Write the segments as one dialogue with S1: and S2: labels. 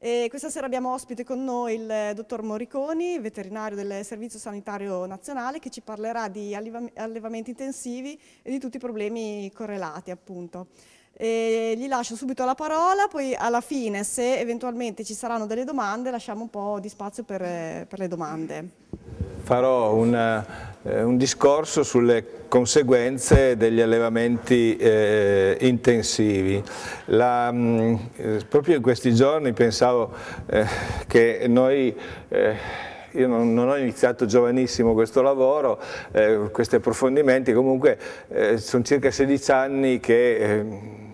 S1: E questa sera abbiamo ospite con noi il eh, dottor Moriconi, veterinario
S2: del Servizio Sanitario Nazionale, che ci parlerà di allevamenti intensivi e di tutti i problemi correlati appunto. E gli lascio subito la parola, poi alla fine se eventualmente ci saranno delle domande lasciamo un po' di spazio per, eh, per le domande
S1: farò un, eh, un discorso sulle conseguenze degli allevamenti eh, intensivi. La, mh, mm, eh, proprio in questi giorni pensavo eh, che noi... Eh, io non, non, ho iniziato giovanissimo questo lavoro, eh, questi approfondimenti, comunque sono circa 16 anni che ehm,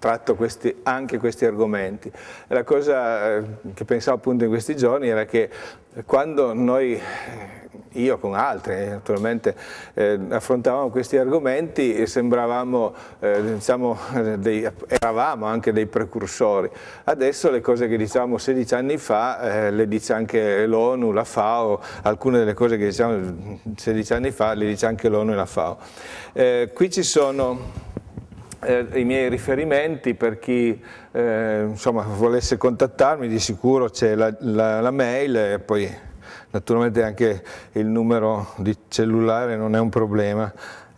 S1: tratto questi, anche questi argomenti. La cosa eh, che pensavo appunto in questi giorni era che quando noi, eh, io con altri eh, naturalmente, eh, affrontavamo questi argomenti sembravamo, eh, diciamo, dei, eravamo anche dei precursori. Adesso le cose che diciamo 16 anni fa eh, le dice anche l'ONU, la FAO, alcune delle cose che diciamo 16 anni fa le dice anche l'ONU e la FAO. qui ci sono eh, i miei riferimenti per chi eh, insomma, volesse contattarmi, di sicuro c'è la, la, la, mail e poi naturalmente anche il numero di cellulare non è un problema.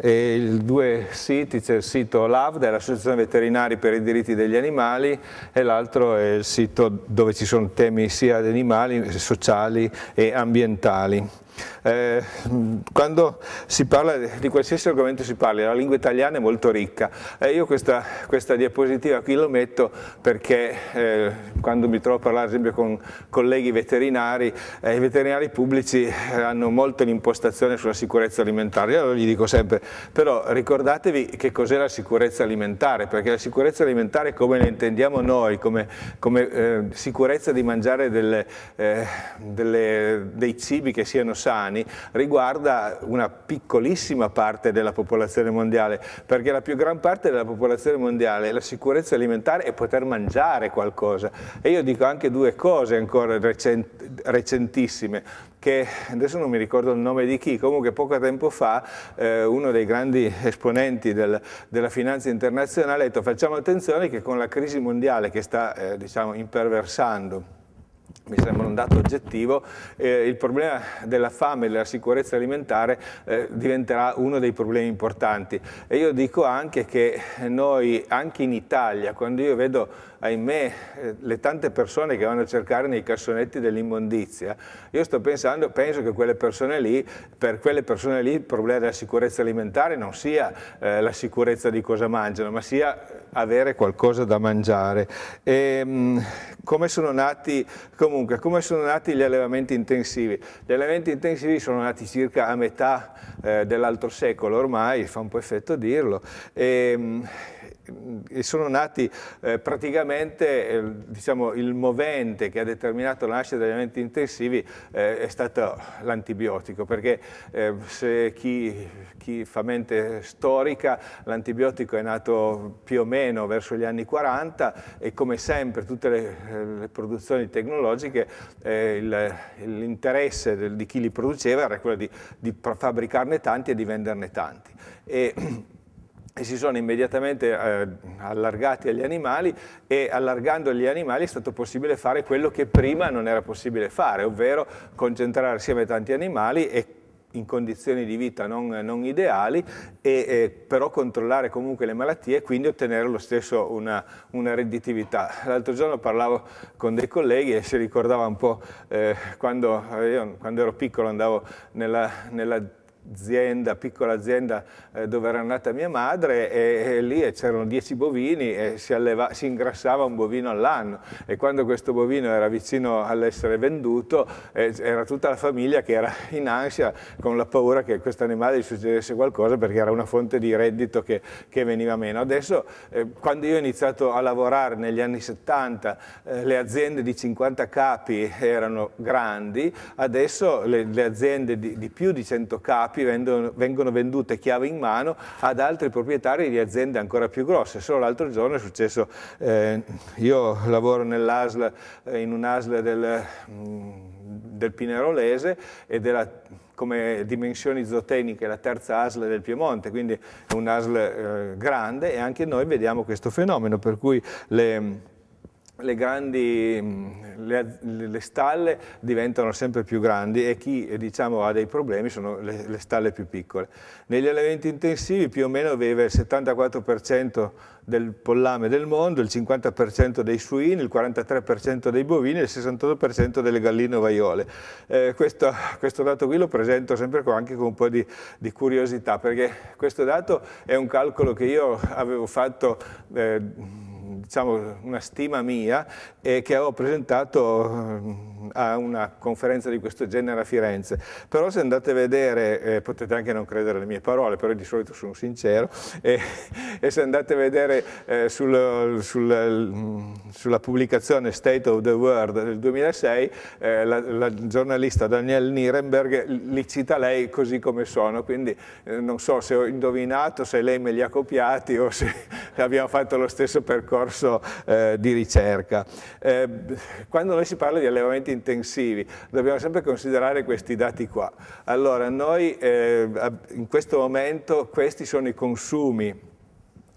S1: E il due siti, c'è il sito LAV dell'Associazione Veterinari per i diritti degli animali e l'altro è il sito dove ci sono temi sia di animali, sociali e ambientali. Eh, quando si parla di qualsiasi argomento si parli, la lingua italiana è molto ricca. Eh, io questa, questa, diapositiva qui lo metto perché eh, quando mi trovo a parlare ad esempio con colleghi veterinari, eh, i veterinari pubblici eh, hanno molto l'impostazione sulla sicurezza alimentare. Io allora gli dico sempre, però ricordatevi che cos'è la sicurezza alimentare, perché la sicurezza alimentare come la intendiamo noi, come, come eh, sicurezza di mangiare delle, delle, dei cibi che siano sani riguarda una piccolissima parte della popolazione mondiale, perché la più gran parte della popolazione mondiale è la sicurezza alimentare e poter mangiare qualcosa. E io dico anche due cose ancora recentissime che adesso non mi ricordo il nome di chi, comunque poco tempo fa eh, uno dei grandi esponenti del, della finanza internazionale ha detto facciamo attenzione che con la crisi mondiale che sta eh, diciamo, imperversando mi sembra un dato oggettivo, eh, il problema della fame e della sicurezza alimentare eh, diventerà uno dei problemi importanti. E io dico anche che noi, anche in Italia, quando io vedo ahimè, eh, le tante persone che vanno a cercare nei cassonetti dell'immondizia, io sto pensando, penso che quelle persone lì, per quelle persone lì il problema della sicurezza alimentare non sia eh, la sicurezza di cosa mangiano, ma sia eh, avere qualcosa da mangiare. E, ehm, come sono nati, comunque, come sono nati gli allevamenti intensivi? Gli allevamenti intensivi sono nati circa a metà eh, dell'altro secolo ormai, fa un po' effetto dirlo, e, ehm, e sono nati eh, praticamente sicuramente eh, diciamo, il movente che ha determinato la nascita degli eventi intensivi eh, è stato l'antibiotico, perché eh, se chi, chi, fa mente storica, l'antibiotico è nato più o meno verso gli anni 40 e come sempre tutte le, le produzioni tecnologiche eh, l'interesse di chi li produceva era quello di, di fabbricarne tanti e di venderne tanti. E, e si sono immediatamente eh, allargati agli animali e allargando gli animali è stato possibile fare quello che prima non era possibile fare, ovvero concentrare assieme tanti animali e in condizioni di vita non, non ideali, e, eh, però controllare comunque le malattie e quindi ottenere lo stesso una, una redditività. L'altro giorno parlavo con dei colleghi e si ricordava un po' eh, quando, eh, io, quando ero piccolo andavo nella, nella azienda, piccola azienda eh, dove era nata mia madre e, e lì c'erano dieci bovini e si, alleva, si, ingrassava un bovino all'anno e quando questo bovino era vicino all'essere venduto eh, era tutta la famiglia che era in ansia con la paura che questo animale gli succedesse qualcosa perché era una fonte di reddito che, che veniva meno. Adesso eh, quando io ho iniziato a lavorare negli anni 70 eh, le aziende di 50 capi erano grandi, adesso le, le aziende di, di più di 100 capi api vendono, vengono vendute chiave in mano ad altri proprietari di aziende ancora più grosse. Solo l'altro giorno è successo, eh, io lavoro nell'ASL, eh, in un'ASL del, mm, del Pinerolese e della come dimensioni zootecniche la terza ASL del Piemonte, quindi è un ASL eh, grande e anche noi vediamo questo fenomeno, per cui le, le, grandi, mm, le, le, stalle diventano sempre più grandi e chi diciamo, ha dei problemi sono le, le, stalle più piccole. Negli allevamenti intensivi più o meno aveva il 74% del pollame del mondo, il 50% dei suini, il 43% dei bovini e il 68% delle galline ovaiole. Eh, questo, questo, dato qui lo presento sempre anche con un po' di, di, curiosità perché questo dato è un calcolo che io avevo fatto eh, diciamo, una stima mia eh, che avevo presentato eh, a una conferenza di questo genere a Firenze. Però se andate a vedere, eh, potete anche non credere alle mie parole, però di solito sono sincero, e, e se andate a vedere eh, sul, sul, sulla pubblicazione State of the World del 2006, eh, la, la, giornalista Danielle Nirenberg li cita lei così come sono, quindi eh, non so se ho indovinato, se lei me li ha copiati o se abbiamo fatto lo stesso percorso percorso eh, di ricerca. Eh, quando noi si parla di allevamenti intensivi dobbiamo sempre considerare questi dati qua. Allora noi eh, in questo momento questi sono i consumi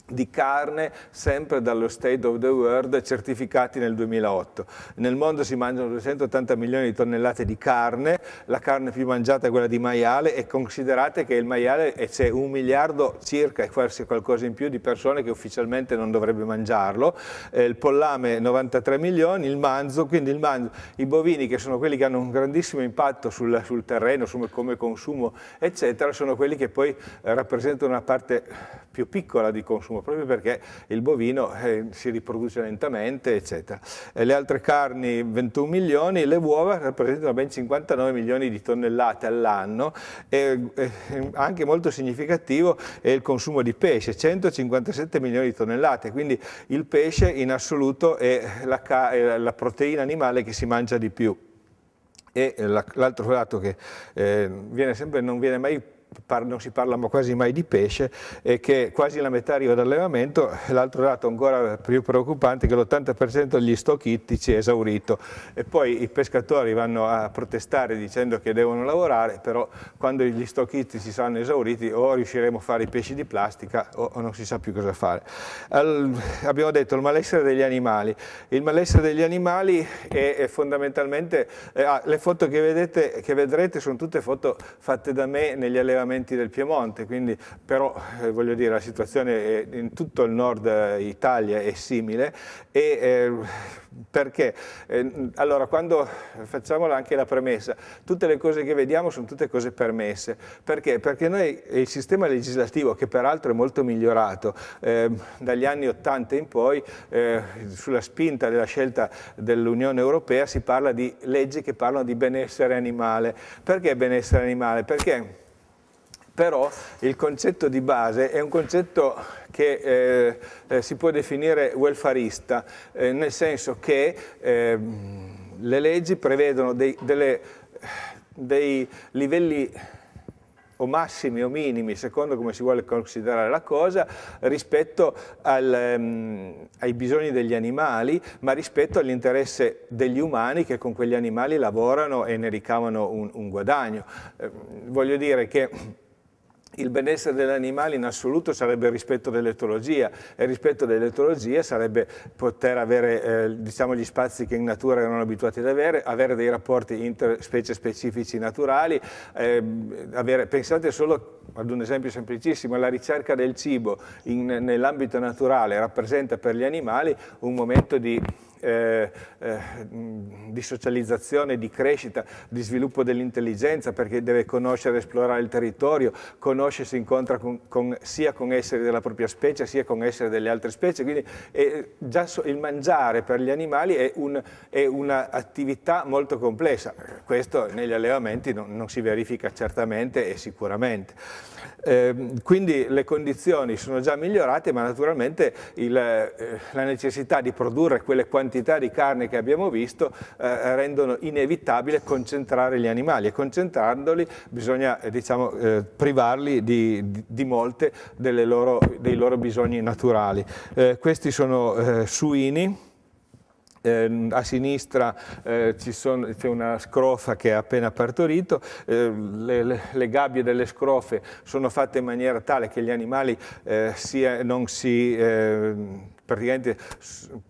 S1: di carne sempre dallo State of the World certificati nel 2008. Nel mondo si mangiano 280 milioni di tonnellate di carne, la carne più mangiata è quella di maiale e considerate che il maiale c'è un miliardo circa e forse qualcosa in più di persone che ufficialmente non dovrebbe mangiarlo, eh, il pollame 93 milioni, il manzo, quindi il manzo, i bovini che sono quelli che hanno un grandissimo impatto sul, sul terreno, su, come consumo eccetera, sono quelli che poi eh, rappresentano una parte più piccola di consumo fumo, proprio perché il bovino eh, si riproduce lentamente, eccetera. E le altre carni 21 milioni, le uova rappresentano ben 59 milioni di tonnellate all'anno e, e eh, anche molto significativo è il consumo di pesce, 157 milioni di tonnellate, quindi il pesce in assoluto è la, è la proteina animale che si mangia di più e eh, l'altro lato che eh, viene sempre, non viene mai non si parla quasi mai di pesce e che quasi la metà arriva dall'allevamento, l'altro dato ancora più preoccupante è che l'80% degli stocchi ittici è esaurito e poi i pescatori vanno a protestare dicendo che devono lavorare, però quando gli stocchi ittici saranno esauriti o riusciremo a fare i pesci di plastica o, non si sa più cosa fare. Al, abbiamo detto il malessere degli animali, il malessere degli animali è, è fondamentalmente, eh, ah, le foto che, vedete, che vedrete sono tutte foto fatte da me negli allevamenti allagamenti del Piemonte, quindi, però eh, voglio dire la situazione in tutto il nord Italia è simile e, eh, perché? Eh, allora quando facciamola anche la premessa, tutte le cose che vediamo sono tutte cose permesse, perché? Perché noi il sistema legislativo che peraltro è molto migliorato ehm, dagli anni 80 in poi eh, sulla spinta della scelta dell'Unione Europea si parla di leggi che parlano di benessere animale, perché benessere animale? Perché però il concetto di base è un concetto che eh, eh si può definire welfarista, eh, nel senso che ehm, le leggi prevedono dei, delle, dei livelli o massimi o minimi, secondo come si vuole considerare la cosa, rispetto al, um, ai bisogni degli animali, ma rispetto all'interesse degli umani che con quegli animali lavorano e ne ricavano un, un guadagno. Eh, voglio dire che il benessere dell'animale in assoluto sarebbe il rispetto dell'etologia e il rispetto dell'etologia sarebbe poter avere eh, diciamo, gli spazi che in natura erano abituati ad avere, avere dei rapporti interspecie specifici naturali, eh, avere, pensate solo ad un esempio semplicissimo, la ricerca del cibo nell'ambito naturale rappresenta per gli animali un momento di eh, eh, di socializzazione, di crescita, di sviluppo dell'intelligenza perché deve conoscere e esplorare il territorio, conosce e si incontra con, con, sia con esseri della propria specie sia con esseri delle altre specie, quindi eh, già so, il mangiare per gli animali è, un, è un'attività molto complessa, questo negli allevamenti non, non, si verifica certamente e sicuramente. Ehm, quindi le condizioni sono già migliorate ma naturalmente il, eh, la necessità di produrre quelle quantità quantità di carne che abbiamo visto eh, rendono inevitabile concentrare gli animali e concentrandoli bisogna eh, diciamo, eh, privarli di, di, di molte loro, dei loro bisogni naturali. Eh, questi sono eh, suini. Ehm, a sinistra eh, c'è una scrofa che è appena partorito, eh, le, le, gabbie delle scrofe sono fatte in maniera tale che gli animali eh, sia, non si ehm, praticamente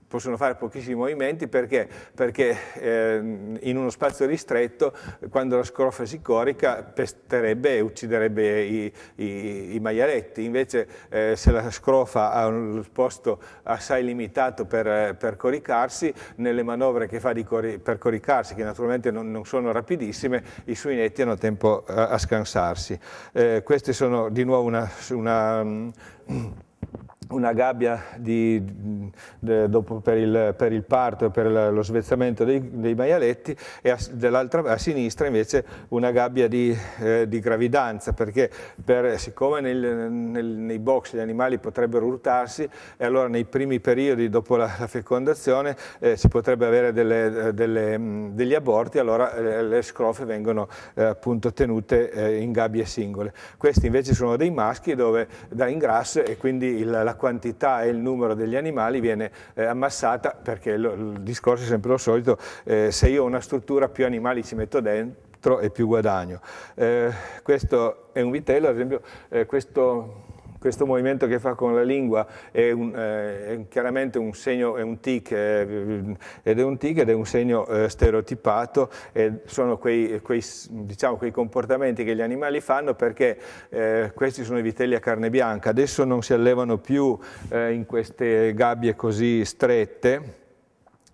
S1: possono fare pochissimi movimenti perché, perché eh, in uno spazio ristretto quando la scrofa si corica pesterebbe e ucciderebbe i, i, i maialetti, invece eh, se la scrofa ha un posto assai limitato per, per coricarsi, nelle manovre che fa cori per coricarsi, che naturalmente non, non, sono rapidissime, i suinetti hanno tempo a, a scansarsi. Eh, queste sono di nuovo una... una una gabbia di, de, per, il, per, il, parto per lo svezzamento dei, dei maialetti e a, a, sinistra invece una gabbia di, eh, di gravidanza perché per, siccome nel, nel, nei box gli animali potrebbero urtarsi e allora nei primi periodi dopo la, la fecondazione eh, si potrebbe avere delle, delle, degli aborti allora eh, le scrofe vengono eh, appunto tenute eh, in gabbie singole. Questi invece sono dei maschi dove da ingrasso e quindi il, la quantità e il numero degli animali viene eh, ammassata, perché lo, il discorso è sempre lo solito, eh, se io ho una struttura più animali ci metto dentro e più guadagno. Eh, questo è un vitello, ad esempio, eh, questo questo movimento che fa con la lingua è, un, eh, è chiaramente un segno, è un tic, è, eh, ed è un tic ed è un segno eh, stereotipato, sono quei, quei, diciamo, quei, comportamenti che gli animali fanno perché eh, questi sono i vitelli a carne bianca, adesso non si allevano più eh, in queste gabbie così strette,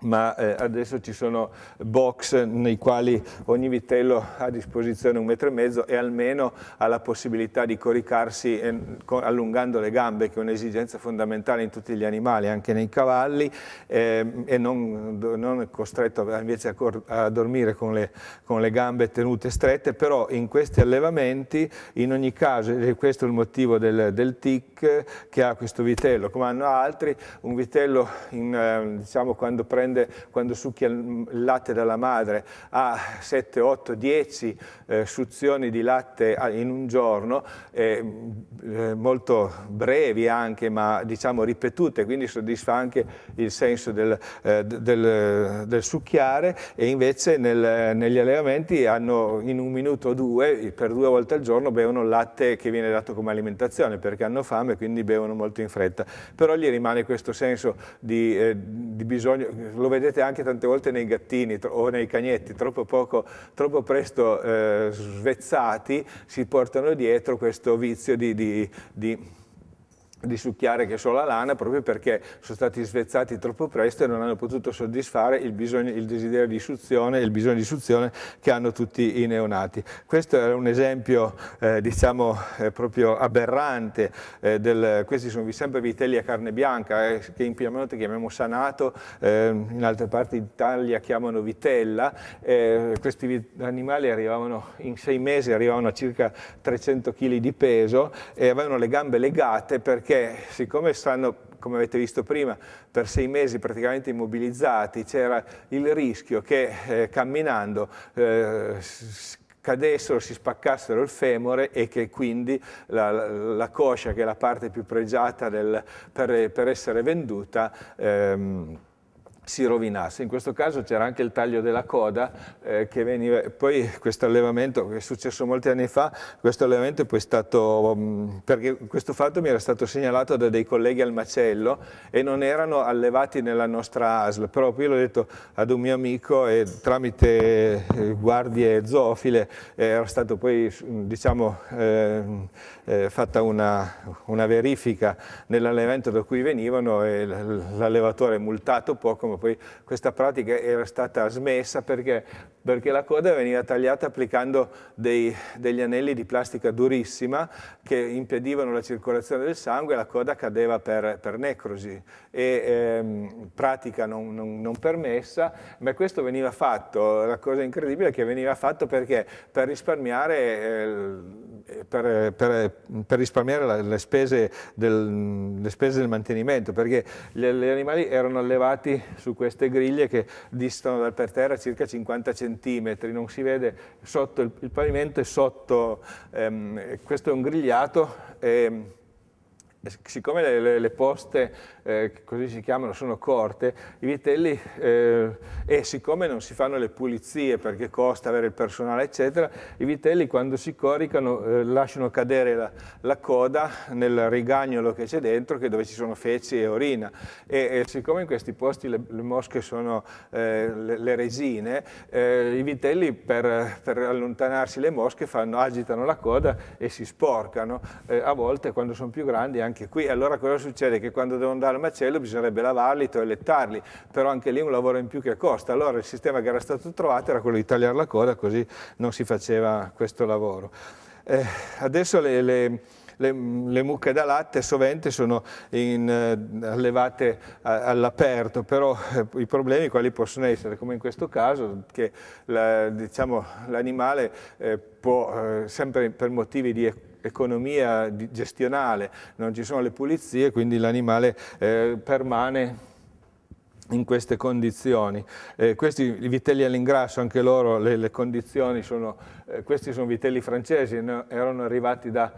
S1: ma eh, adesso ci sono box nei quali ogni vitello ha a disposizione un metro e mezzo e almeno ha la possibilità di coricarsi eh, allungando le gambe, che è un'esigenza fondamentale in tutti gli animali, anche nei cavalli, eh, e non, non, è costretto invece a, a dormire con le, con le, gambe tenute strette, però in questi allevamenti, in ogni caso, e questo è il motivo del, del tic che ha questo vitello, come hanno altri, un vitello in, eh, diciamo, quando prende prende quando succhia il latte dalla madre ha 7, 8, 10 eh, suzioni di latte ah, in un giorno, eh, molto brevi anche, ma diciamo ripetute, quindi soddisfa anche il senso del, eh, del, del succhiare e invece nel, negli allevamenti hanno in un minuto o due, per due volte al giorno, bevono il latte che viene dato come alimentazione perché hanno fame e quindi bevono molto in fretta. Però gli rimane questo senso di, eh, di bisogno, lo vedete anche tante volte nei gattini o nei cagnetti, troppo, poco, troppo presto eh, svezzati, si portano dietro questo vizio di, di, di di succhiare che so la lana proprio perché sono stati svezzati troppo presto e non hanno potuto soddisfare il, bisogno, il desiderio di suzione e il bisogno di suzione che hanno tutti i neonati. Questo è un esempio eh, diciamo eh, proprio aberrante, eh, del, questi sono sempre vitelli a carne bianca eh, che in Piemonte chiamiamo sanato, eh, in altre parti d'Italia chiamano vitella, eh, questi animali arrivavano in sei mesi arrivavano a circa 300 kg di peso e avevano le gambe legate perché perché siccome stanno, come avete visto prima, per sei mesi praticamente immobilizzati, c'era il rischio che eh, camminando eh, cadessero, si spaccassero il femore e che quindi la, la, coscia, che è la parte più pregiata del, per, per, essere venduta, ehm, si rovinasse. In questo caso c'era anche il taglio della coda eh, che veniva, poi questo allevamento che è successo molti anni fa, questo allevamento è poi stato, mh, mm, perché questo fatto mi era stato segnalato da dei colleghi al macello e non erano allevati nella nostra ASL, però poi l'ho detto ad un mio amico e tramite eh, guardie zoofile eh, era stata poi mm, diciamo eh, eh, fatta una, una verifica nell'allevamento da cui venivano e l'allevatore multato poco poi questa pratica era stata smessa perché perché la coda veniva tagliata applicando dei, degli anelli di plastica durissima che impedivano la circolazione del sangue e la coda cadeva per, per necrosi e ehm, pratica non, non, non, permessa, ma questo veniva fatto, la cosa incredibile è che veniva fatto perché per risparmiare, eh, per, per, per risparmiare la, le, spese del, le, spese del, mantenimento, perché gli, gli, animali erano allevati su queste griglie che distano dal per terra circa 50 cm centimetri, non si vede sotto il, il pavimento e sotto, ehm, questo è un grigliato. Ehm, eh, siccome le, le, le poste, eh, così si chiamano, sono corte, i vitelli, eh, e siccome non si fanno le pulizie perché costa avere il personale, eccetera, i vitelli quando si coricano eh, lasciano cadere la, la, coda nel rigagnolo che c'è dentro, che dove ci sono feci e orina. E, e siccome in questi posti le, le mosche sono eh, le, resine, eh, i vitelli per, per, allontanarsi le mosche fanno, agitano la coda e si sporcano. a volte quando sono più grandi anche anche qui. Allora cosa succede? Che quando devono andare al macello bisognerebbe lavarli, toilettarli, però anche lì un lavoro in più che costa. Allora il sistema che era stato trovato era quello di tagliare la coda, così non si faceva questo lavoro. Eh, adesso le, le le, le, mucche da latte sovente sono in, eh, allevate all'aperto, però eh, i problemi quali possono essere, come in questo caso, che l'animale la, diciamo, eh, può, eh, sempre per motivi di economia gestionale, non ci sono le pulizie, quindi l'animale eh, permane in queste condizioni. Eh, questi vitelli all'ingrasso, anche loro le, le condizioni sono, eh, questi sono vitelli francesi, no? erano arrivati da,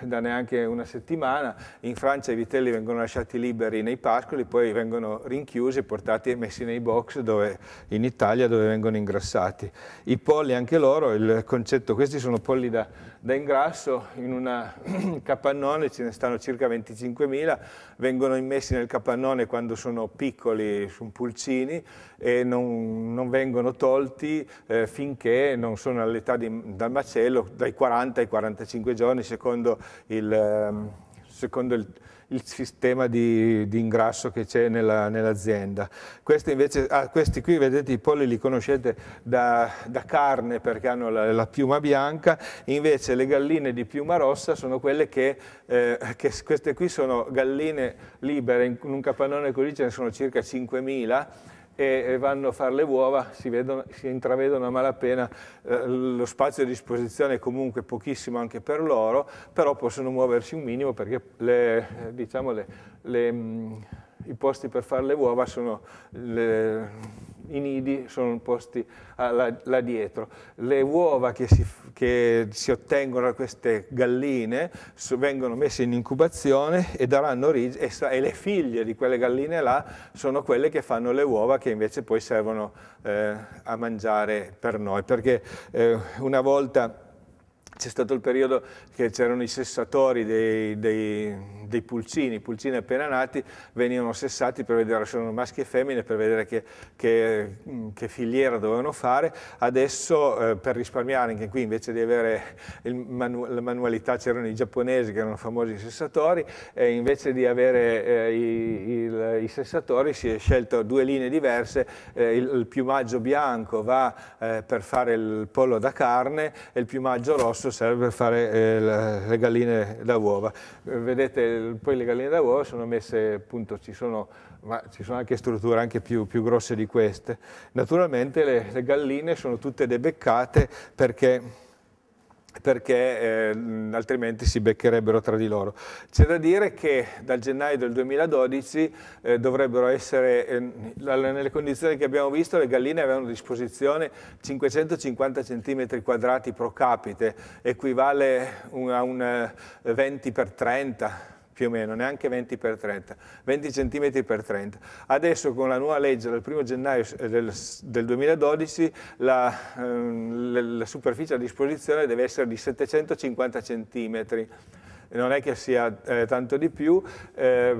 S1: da neanche una settimana, in Francia i vitelli vengono lasciati liberi nei pascoli, poi vengono rinchiusi portati e messi nei box dove, in Italia dove vengono ingrassati. I polli anche loro, il concetto, questi sono polli da, da ingrasso in un capannone, ce ne stanno circa 25.000, vengono immessi nel capannone quando sono piccoli, sono pulcini e non, non vengono tolti eh, finché non sono all'età dal macello, dai 40 ai 45 giorni secondo il... Eh, secondo il, il sistema di, di, ingrasso che c'è nell'azienda. questi, invece, ah, questi qui, vedete, i polli li conoscete da, da carne perché hanno la, la, piuma bianca, invece le galline di piuma rossa sono quelle che, eh, che queste qui sono galline libere, in un capannone così ce ne sono circa 5.000, e vanno a fare le uova, si, vedono, si intravedono a malapena, eh, lo spazio a disposizione è comunque pochissimo anche per loro, però possono muoversi un minimo perché le, eh, diciamo le, le, mm, i posti per fare le uova sono i nidi sono posti ah, là, là, dietro. Le uova che si, che si ottengono da queste galline su, vengono messe in incubazione e daranno origine, e, e, le figlie di quelle galline là sono quelle che fanno le uova che invece poi servono eh, a mangiare per noi, perché eh, una volta c'è stato il periodo che c'erano i sessatori dei, dei dei pulcini, i pulcini appena nati venivano sessati per vedere se erano maschi e femmine, per vedere che, che, mm, che filiera dovevano fare, adesso eh, per risparmiare anche qui invece di avere manu la manualità c'erano i giapponesi che erano famosi sessatori e invece di avere eh, i, il, i, sessatori si è scelto due linee diverse, eh, il, il, piumaggio bianco va eh, per fare il pollo da carne e il piumaggio rosso serve per fare eh, le galline da uova. Eh, vedete poi le galline da d'avorio sono messe, appunto, ci sono, ci sono anche strutture anche più, più, grosse di queste. Naturalmente le, le galline sono tutte debeccate perché perché eh, altrimenti si beccherebbero tra di loro. C'è da dire che dal gennaio del 2012 eh, dovrebbero essere, eh, nelle condizioni che abbiamo visto, le galline avevano a disposizione 550 cm quadrati pro capite, equivale a un 20 eh, per 30 più o meno, neanche 20 x 30, 20 cm x 30. Adesso con la nuova legge del 1 gennaio del, del 2012 la, ehm, la, superficie a disposizione deve essere di 750 cm non è che sia eh, tanto di più, eh,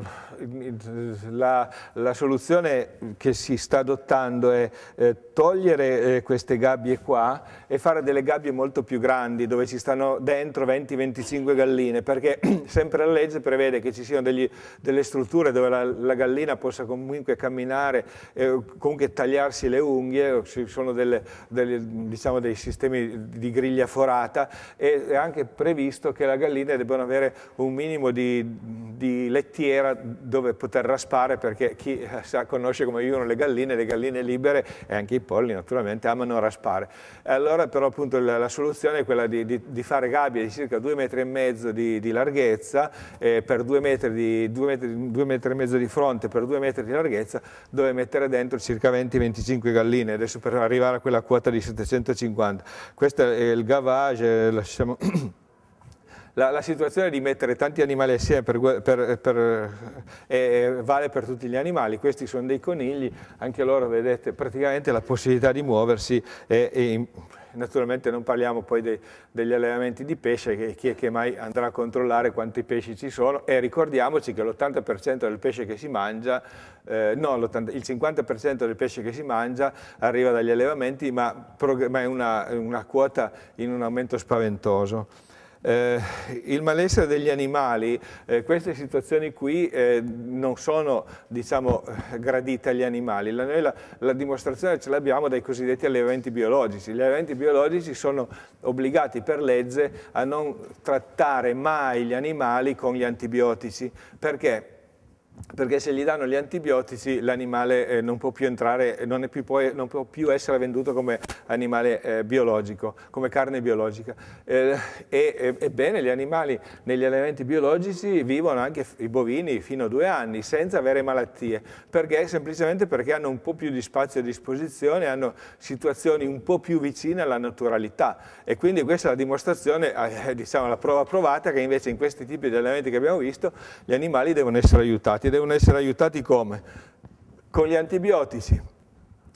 S1: la, la, soluzione che si sta adottando è eh, togliere eh, queste gabbie qua e fare delle gabbie molto più grandi dove ci stanno dentro 20-25 galline, perché sempre la legge prevede che ci siano degli, delle strutture dove la, la, gallina possa comunque camminare, eh, comunque tagliarsi le unghie, ci sono delle, delle, diciamo, dei sistemi di griglia forata e è anche previsto che la gallina debbano avere avere un minimo di, di lettiera dove poter raspare perché chi eh, sa, conosce come vivono le galline, le galline libere e anche i polli naturalmente amano raspare. Allora però appunto la, la soluzione è quella di, di, di, fare gabbie di circa due metri e mezzo di, di larghezza eh, per due metri, di, 2 metri, 2 metri e mezzo di fronte per due metri di larghezza dove mettere dentro circa 20-25 galline adesso per arrivare a quella quota di 750. Questo è il gavage, eh, lasciamo la, la, situazione di mettere tanti animali assieme per, per, per, eh, vale per tutti gli animali, questi sono dei conigli, anche loro vedete praticamente la possibilità di muoversi è, è, naturalmente non parliamo poi dei, degli allevamenti di pesce, che, chi è che mai andrà a controllare quanti pesci ci sono e ricordiamoci che l'80% del pesce che si mangia, eh, no, il 50% del pesce che si mangia arriva dagli allevamenti, ma, ma è una, una quota in un aumento spaventoso. Eh, il malessere degli animali, eh, queste situazioni qui eh, non sono diciamo, gradite agli animali, la, noi la, la dimostrazione ce l'abbiamo dai cosiddetti allevamenti biologici, gli allevamenti biologici sono obbligati per legge a non trattare mai gli animali con gli antibiotici, perché? perché se gli danno gli antibiotici l'animale eh, non può più entrare, eh, non, più, poi, non, può più essere venduto come animale eh, biologico, come carne biologica. Eh, e, ebbene, gli animali negli allevamenti biologici vivono anche i bovini fino a due anni senza avere malattie, perché semplicemente perché hanno un po' più di spazio a disposizione, hanno situazioni un po' più vicine alla naturalità. E quindi questa è la dimostrazione, eh, diciamo la prova provata, che invece in questi tipi di allevamenti che abbiamo visto gli animali devono essere aiutati malati devono essere aiutati come? Con gli antibiotici.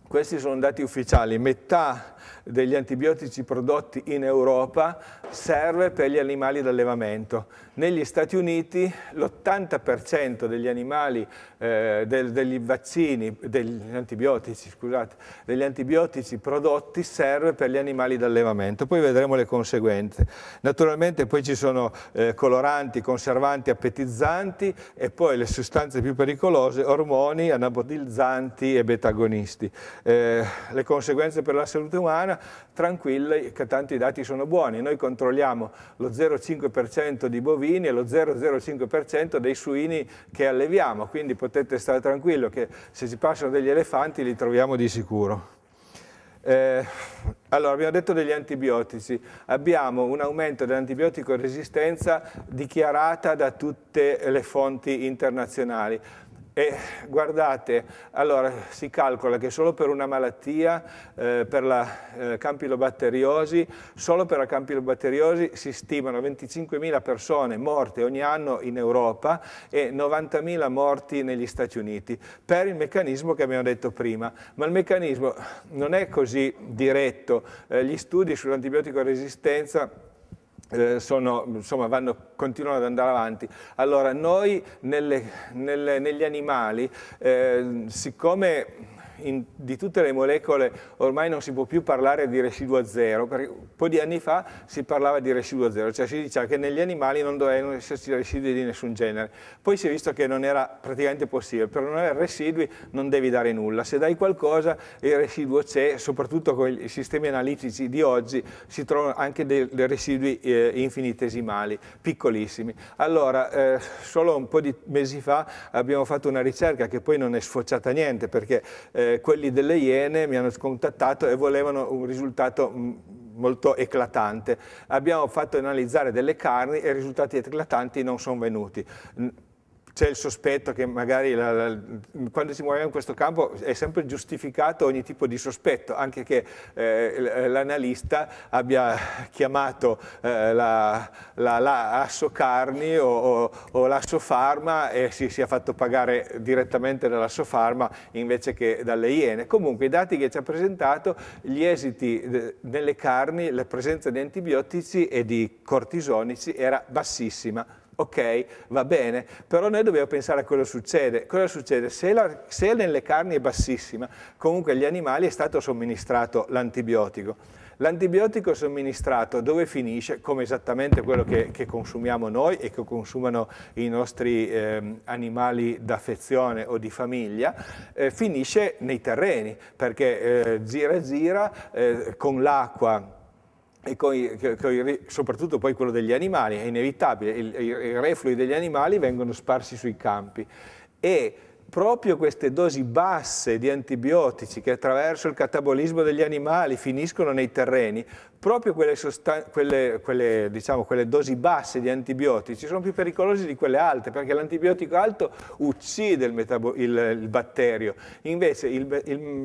S1: Questi sono dati ufficiali, metà degli antibiotici prodotti in Europa serve per gli animali d'allevamento. Negli Stati Uniti l'80% degli animali, eh, del, degli vaccini, degli antibiotici, scusate, degli antibiotici prodotti serve per gli animali d'allevamento. Poi vedremo le conseguenze. Naturalmente poi ci sono eh, coloranti, conservanti, appetizzanti e poi le sostanze più pericolose, ormoni, anabolizzanti e betagonisti. Eh, le conseguenze per la salute umana settimana, tranquilli che tanti dati sono buoni. Noi controlliamo lo 0,5% di bovini e lo 0,05% dei suini che alleviamo, quindi potete stare tranquillo che se ci passano degli elefanti li troviamo di sicuro. Eh, allora, abbiamo detto degli antibiotici, abbiamo un aumento dell'antibiotico resistenza dichiarata da tutte le fonti internazionali. E guardate, allora si calcola che solo per una malattia, eh, per la eh, campilobatteriosi, solo per la campilobatteriosi si stimano 25.000 persone morte ogni anno in Europa e 90.000 morti negli Stati Uniti per il meccanismo che abbiamo detto prima. Ma il meccanismo non è così diretto, eh, gli studi sull'antibiotico resistenza eh, sono, insomma, vanno, continuano ad andare avanti. Allora, noi nelle, nelle, negli animali, eh, siccome in, di tutte le molecole ormai non si può più parlare di residuo zero, perché un po' di anni fa si parlava di residuo zero, cioè si diceva che negli animali non dovevano esserci residui di nessun genere. Poi si è visto che non era praticamente possibile, per non avere residui non devi dare nulla, se dai qualcosa il residuo c'è, soprattutto con i sistemi analitici di oggi si trovano anche dei, dei residui eh, infinitesimali, piccolissimi. Allora, eh, solo un po' di mesi fa abbiamo fatto una ricerca che poi non è sfociata niente perché eh, quelli delle Iene mi hanno scontattato e volevano un risultato molto eclatante. Abbiamo fatto analizzare delle carni e i risultati eclatanti non sono venuti c'è il sospetto che magari la, la, quando si muoveva in questo campo è sempre giustificato ogni tipo di sospetto, anche che eh, eh l'analista abbia chiamato eh, la, la, Asso Carni o, o, o l'Asso Farma e si sia fatto pagare direttamente dall'Asso Farma invece che dalle Iene. Comunque i dati che ci ha presentato, gli esiti nelle carni, la presenza di antibiotici e di cortisonici era bassissima ok, va bene, però noi dobbiamo pensare a cosa succede. Cosa succede? Se, la, se nelle carni è bassissima, comunque agli animali è stato somministrato l'antibiotico. L'antibiotico somministrato dove finisce? Come esattamente quello che, che consumiamo noi e che consumano i nostri eh, animali d'affezione o di famiglia, eh, finisce nei terreni, perché eh, gira gira eh, con l'acqua e coi, coi, soprattutto poi quello degli animali, è inevitabile, i reflui degli animali vengono sparsi sui campi e proprio queste dosi basse di antibiotici che attraverso il catabolismo degli animali finiscono nei terreni, proprio quelle, quelle, quelle, diciamo, quelle dosi basse di antibiotici sono più pericolose di quelle alte, perché l'antibiotico alto uccide il, il, il batterio, invece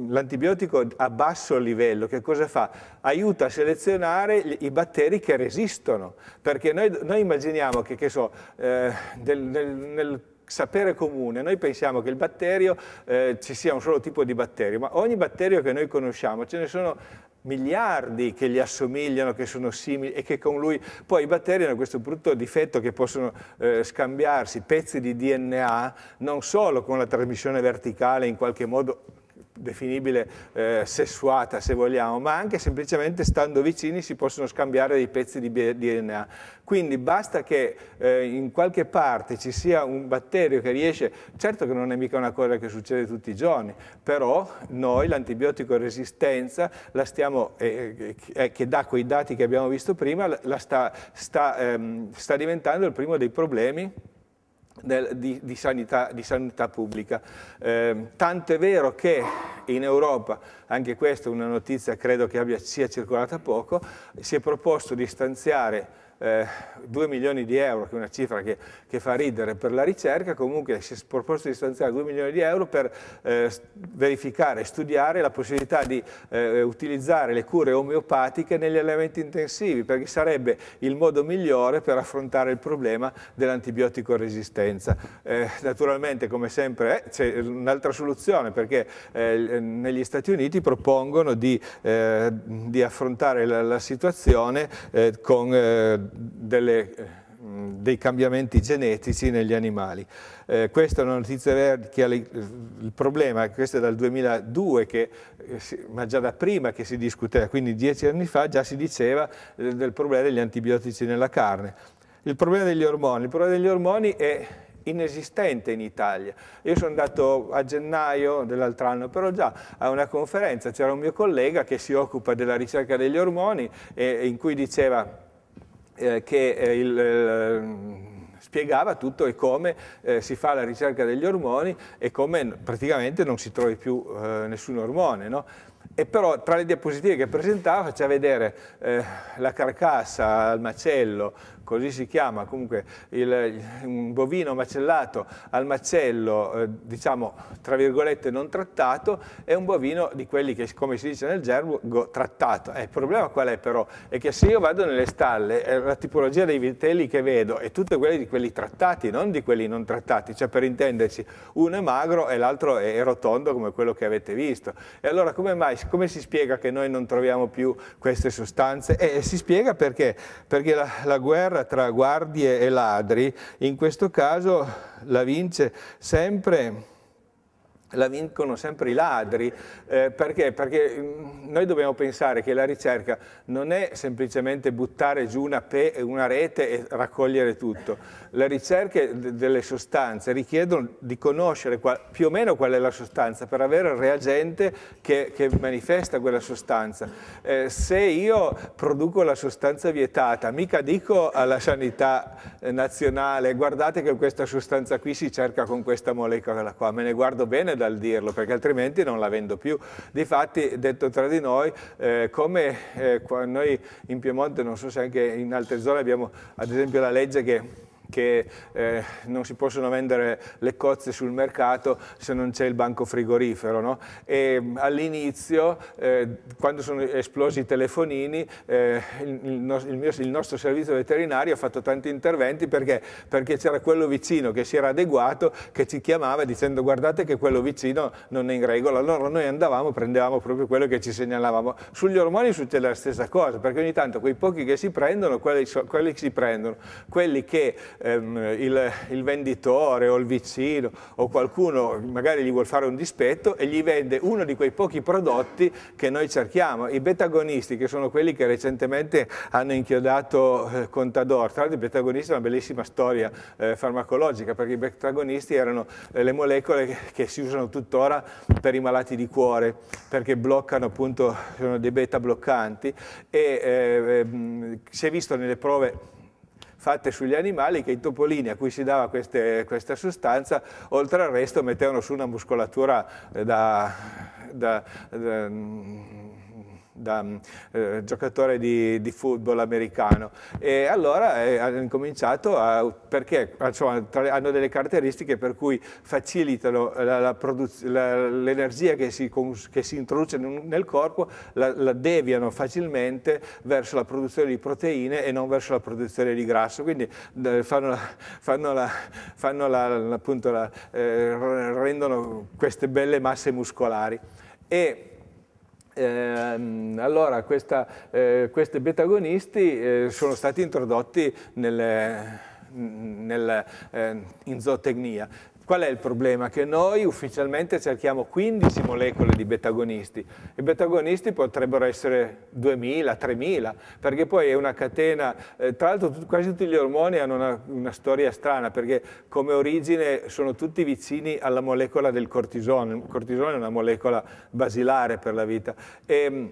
S1: l'antibiotico a basso livello che cosa fa? Aiuta a selezionare gli, i batteri che resistono, perché noi, noi immaginiamo che, che so, eh, del, del, nel sapere comune. Noi pensiamo che il batterio eh, ci sia un solo tipo di batterio, ma ogni batterio che noi conosciamo, ce ne sono miliardi che gli assomigliano, che sono simili e che con lui... Poi i batteri hanno questo brutto difetto che possono eh, scambiarsi pezzi di DNA non solo con la trasmissione verticale in qualche modo definibile eh, sessuata se vogliamo, ma anche semplicemente stando vicini si possono scambiare dei pezzi di DNA. Quindi basta che eh, in qualche parte ci sia un batterio che riesce, certo che non è mica una cosa che succede tutti i giorni, però noi l'antibiotico resistenza la stiamo, eh, eh, eh che dà quei dati che abbiamo visto prima, la sta, sta, ehm, sta diventando il primo dei problemi di, di, sanità, di, sanità, pubblica. Eh, tant'è vero che in Europa, anche questa è una notizia credo che abbia, sia circolata poco, si è proposto di stanziare eh, 2 milioni di euro, che è una cifra che, che, fa ridere per la ricerca, comunque si è proposto di stanziare 2 milioni di euro per eh, verificare e studiare la possibilità di eh, utilizzare le cure omeopatiche negli allevamenti intensivi, perché sarebbe il modo migliore per affrontare il problema dell'antibiotico resistenza. Eh, naturalmente, come sempre, eh, c'è un'altra soluzione, perché eh, negli Stati Uniti propongono di, di affrontare la, la situazione con delle eh, dei cambiamenti genetici negli animali. Eh, questa è una notizia vecchia, il problema, questo è dal 2002, che, eh, ma già da prima che si discuteva, quindi dieci anni fa già si diceva eh, del problema degli antibiotici nella carne. Il problema degli ormoni, il problema degli ormoni è inesistente in Italia. Io sono andato a gennaio dell'altro anno, però già a una conferenza, c'era un mio collega che si occupa della ricerca degli ormoni e in cui diceva eh, che eh, il, eh, spiegava tutto e come eh, si fa la ricerca degli ormoni e come praticamente non si trovi più nessun ormone. No? E però tra le diapositive che presentava faceva vedere la carcassa, al macello, così si chiama comunque il, un bovino macellato al macello, eh, diciamo tra virgolette non trattato, è un bovino di quelli che come si dice nel gergo trattato. Eh, il problema qual è però? È che se io vado nelle stalle, eh, la tipologia dei vitelli che vedo è tutte quelle di quelli trattati, non di quelli non trattati, cioè per intenderci uno è magro e l'altro è, rotondo come quello che avete visto. E allora come mai, come si spiega che noi non troviamo più queste sostanze? Eh, si spiega perché? Perché la, la guerra guerra tra guardie e ladri, in questo caso la vince sempre la vincono sempre i ladri, eh, perché? Perché mm, noi dobbiamo pensare che la ricerca non è semplicemente buttare giù una, una rete e raccogliere tutto. Le ricerche delle sostanze richiedono di conoscere più o meno qual è la sostanza per avere il reagente che, che manifesta quella sostanza. Eh, se io produco la sostanza vietata, mica dico alla sanità nazionale guardate che questa sostanza qui si cerca con questa molecola qua, me ne guardo bene dal dirlo, perché altrimenti non la vendo più. Difatti, detto tra di noi, eh, come eh, noi in Piemonte, non so se anche in altre zone abbiamo ad esempio la legge che che eh, non si possono vendere le cozze sul mercato se non c'è il banco frigorifero. No? Mm, all'inizio, eh, quando sono esplosi i telefonini, eh, il, il, no, il, mio, il, nostro servizio veterinario ha fatto tanti interventi perché c'era quello vicino che si era adeguato, che ci chiamava dicendo guardate che quello vicino non è in regola. Allora noi andavamo, prendevamo proprio quello che ci segnalavamo. Sugli ormoni succede la stessa cosa, perché ogni tanto quei pochi che si prendono, quelli, quelli che si prendono, quelli che ehm, il, il, venditore o il vicino o qualcuno magari gli vuol fare un dispetto e gli vende uno di quei pochi prodotti che noi cerchiamo. I betagonisti, che sono quelli che recentemente hanno inchiodato eh, Contador, tra l'altro i betagonisti è una bellissima storia eh, farmacologica, perché i betagonisti erano eh, le molecole che, che si usano tuttora per i malati di cuore, perché bloccano appunto, sono dei beta bloccanti e eh, ehm, si è visto nelle prove fatte sugli animali che i topolini a cui si dava queste, questa sostanza, oltre al resto mettevano su una muscolatura eh, da, da, da da mm, eh, giocatore di, di, football americano. E allora eh, hanno cominciato a, perché insomma, tra, hanno delle caratteristiche per cui facilitano l'energia che, che, si introduce nel corpo, la, la, deviano facilmente verso la produzione di proteine e non verso la produzione di grasso. Quindi fanno, la, fanno, la, fanno la, appunto eh, rendono queste belle masse muscolari. E Ehm, allora, questa, eh, questi betagonisti eh, sono stati introdotti nelle, nel, eh, in zootecnia. Qual è il problema? Che noi ufficialmente cerchiamo 15 molecole di betagonisti. I betagonisti potrebbero essere 2000, 3000, perché poi è una catena, eh, tra l'altro quasi tutti gli ormoni hanno una, una, storia strana, perché come origine sono tutti vicini alla molecola del cortisone. Il cortisone è una molecola basilare per la vita. E, ehm,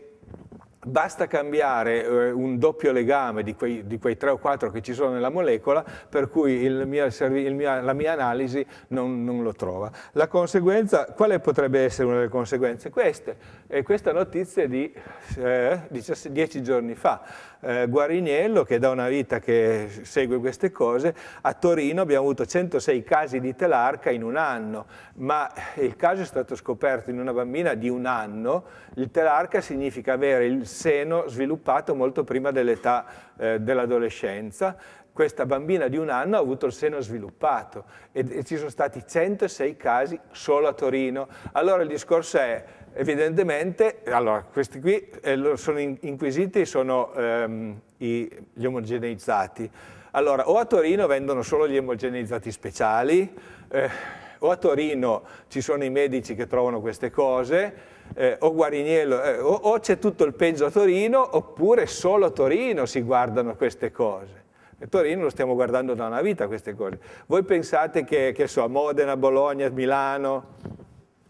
S1: Basta cambiare eh, un doppio legame di quei, di quei, 3 o quattro che ci sono nella molecola, per cui mio, mio, la mia analisi non, non, lo trova. La conseguenza, quale potrebbe essere una delle conseguenze? Queste, eh, questa notizia di eh, 10 giorni fa. Eh, Guariniello, che da una vita che segue queste cose, a Torino abbiamo avuto 106 casi di telarca in un anno, ma il caso è stato scoperto in una bambina di un anno, il telarca significa avere il seno sviluppato molto prima dell'età eh, dell'adolescenza. Questa bambina di un anno ha avuto il seno sviluppato e, e ci sono stati 106 casi solo a Torino. Allora il discorso è evidentemente, allora, questi qui eh, sono inquisiti, sono ehm, i, gli omogeneizzati. Allora, o a Torino vendono solo gli omogeneizzati speciali, eh, o a Torino ci sono i medici che trovano queste cose, eh, o Guariniello, eh, o, o c'è tutto il peggio a Torino oppure solo a Torino si guardano queste cose. E Torino lo stiamo guardando da una vita queste cose. Voi pensate che, che so, a Modena, Bologna, Milano,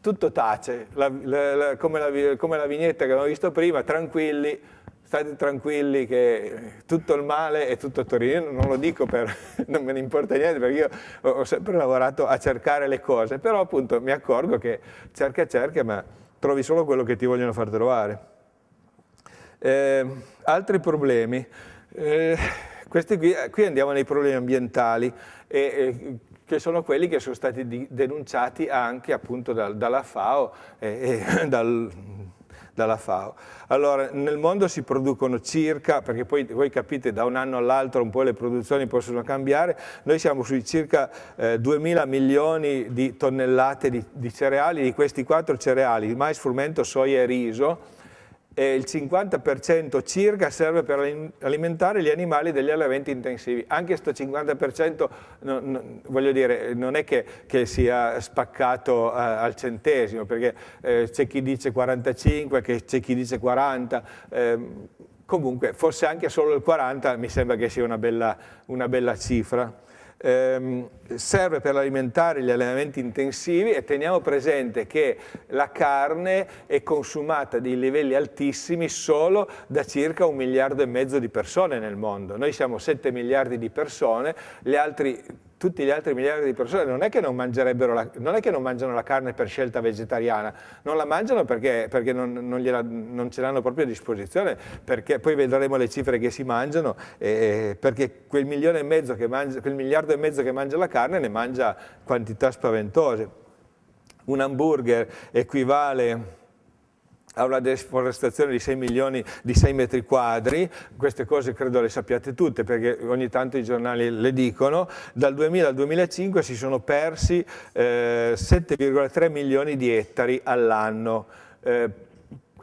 S1: tutto tace, la, la, la, come, la, come la vignetta che abbiamo visto prima, tranquilli, state tranquilli che tutto il male è tutto a Torino, non lo dico per, non me ne importa niente perché io ho sempre lavorato a cercare le cose, però appunto mi accorgo che cerca cerca ma trovi solo quello che ti vogliono far trovare. Eh, altri problemi. Eh, qui, eh, qui, andiamo nei problemi ambientali, e, e, che sono quelli che sono stati di, denunciati anche appunto da, dalla FAO e, e dal, dalla FAO. Allora, nel mondo si producono circa, perché poi voi capite da un anno all'altro un po' le produzioni possono cambiare, noi siamo sui circa eh, mila milioni di tonnellate di, di cereali, di questi quattro cereali, mais, frumento, soia e riso, eh, il 50% circa serve per alimentare gli animali degli allevamenti intensivi. Anche questo 50% non, non, voglio dire, non è che, che sia spaccato eh, al centesimo, perché eh, c'è chi dice 45, c'è chi dice 40. Ehm, comunque, forse anche solo il 40 mi sembra che sia una bella, una bella cifra ehm, serve per alimentare gli allenamenti intensivi e teniamo presente che la carne è consumata di livelli altissimi solo da circa un miliardo e mezzo di persone nel mondo. Noi siamo 7 miliardi di persone, gli altri tutti gli altri miliardi di persone non è che non, la, non è che non mangiano la carne per scelta vegetariana, non la mangiano perché, perché non, non, gliela, non, ce l'hanno proprio a disposizione, perché poi vedremo le cifre che si mangiano, e, perché quel, mangia, quel miliardo e mezzo che mangia la carne ne mangia quantità spaventose. Un hamburger equivale a una deforestazione di 6 milioni di 6 metri quadri, queste cose credo le sappiate tutte perché ogni tanto i giornali le dicono, dal 2000 al 2005 si sono persi eh, 7,3 milioni di ettari all'anno. Eh,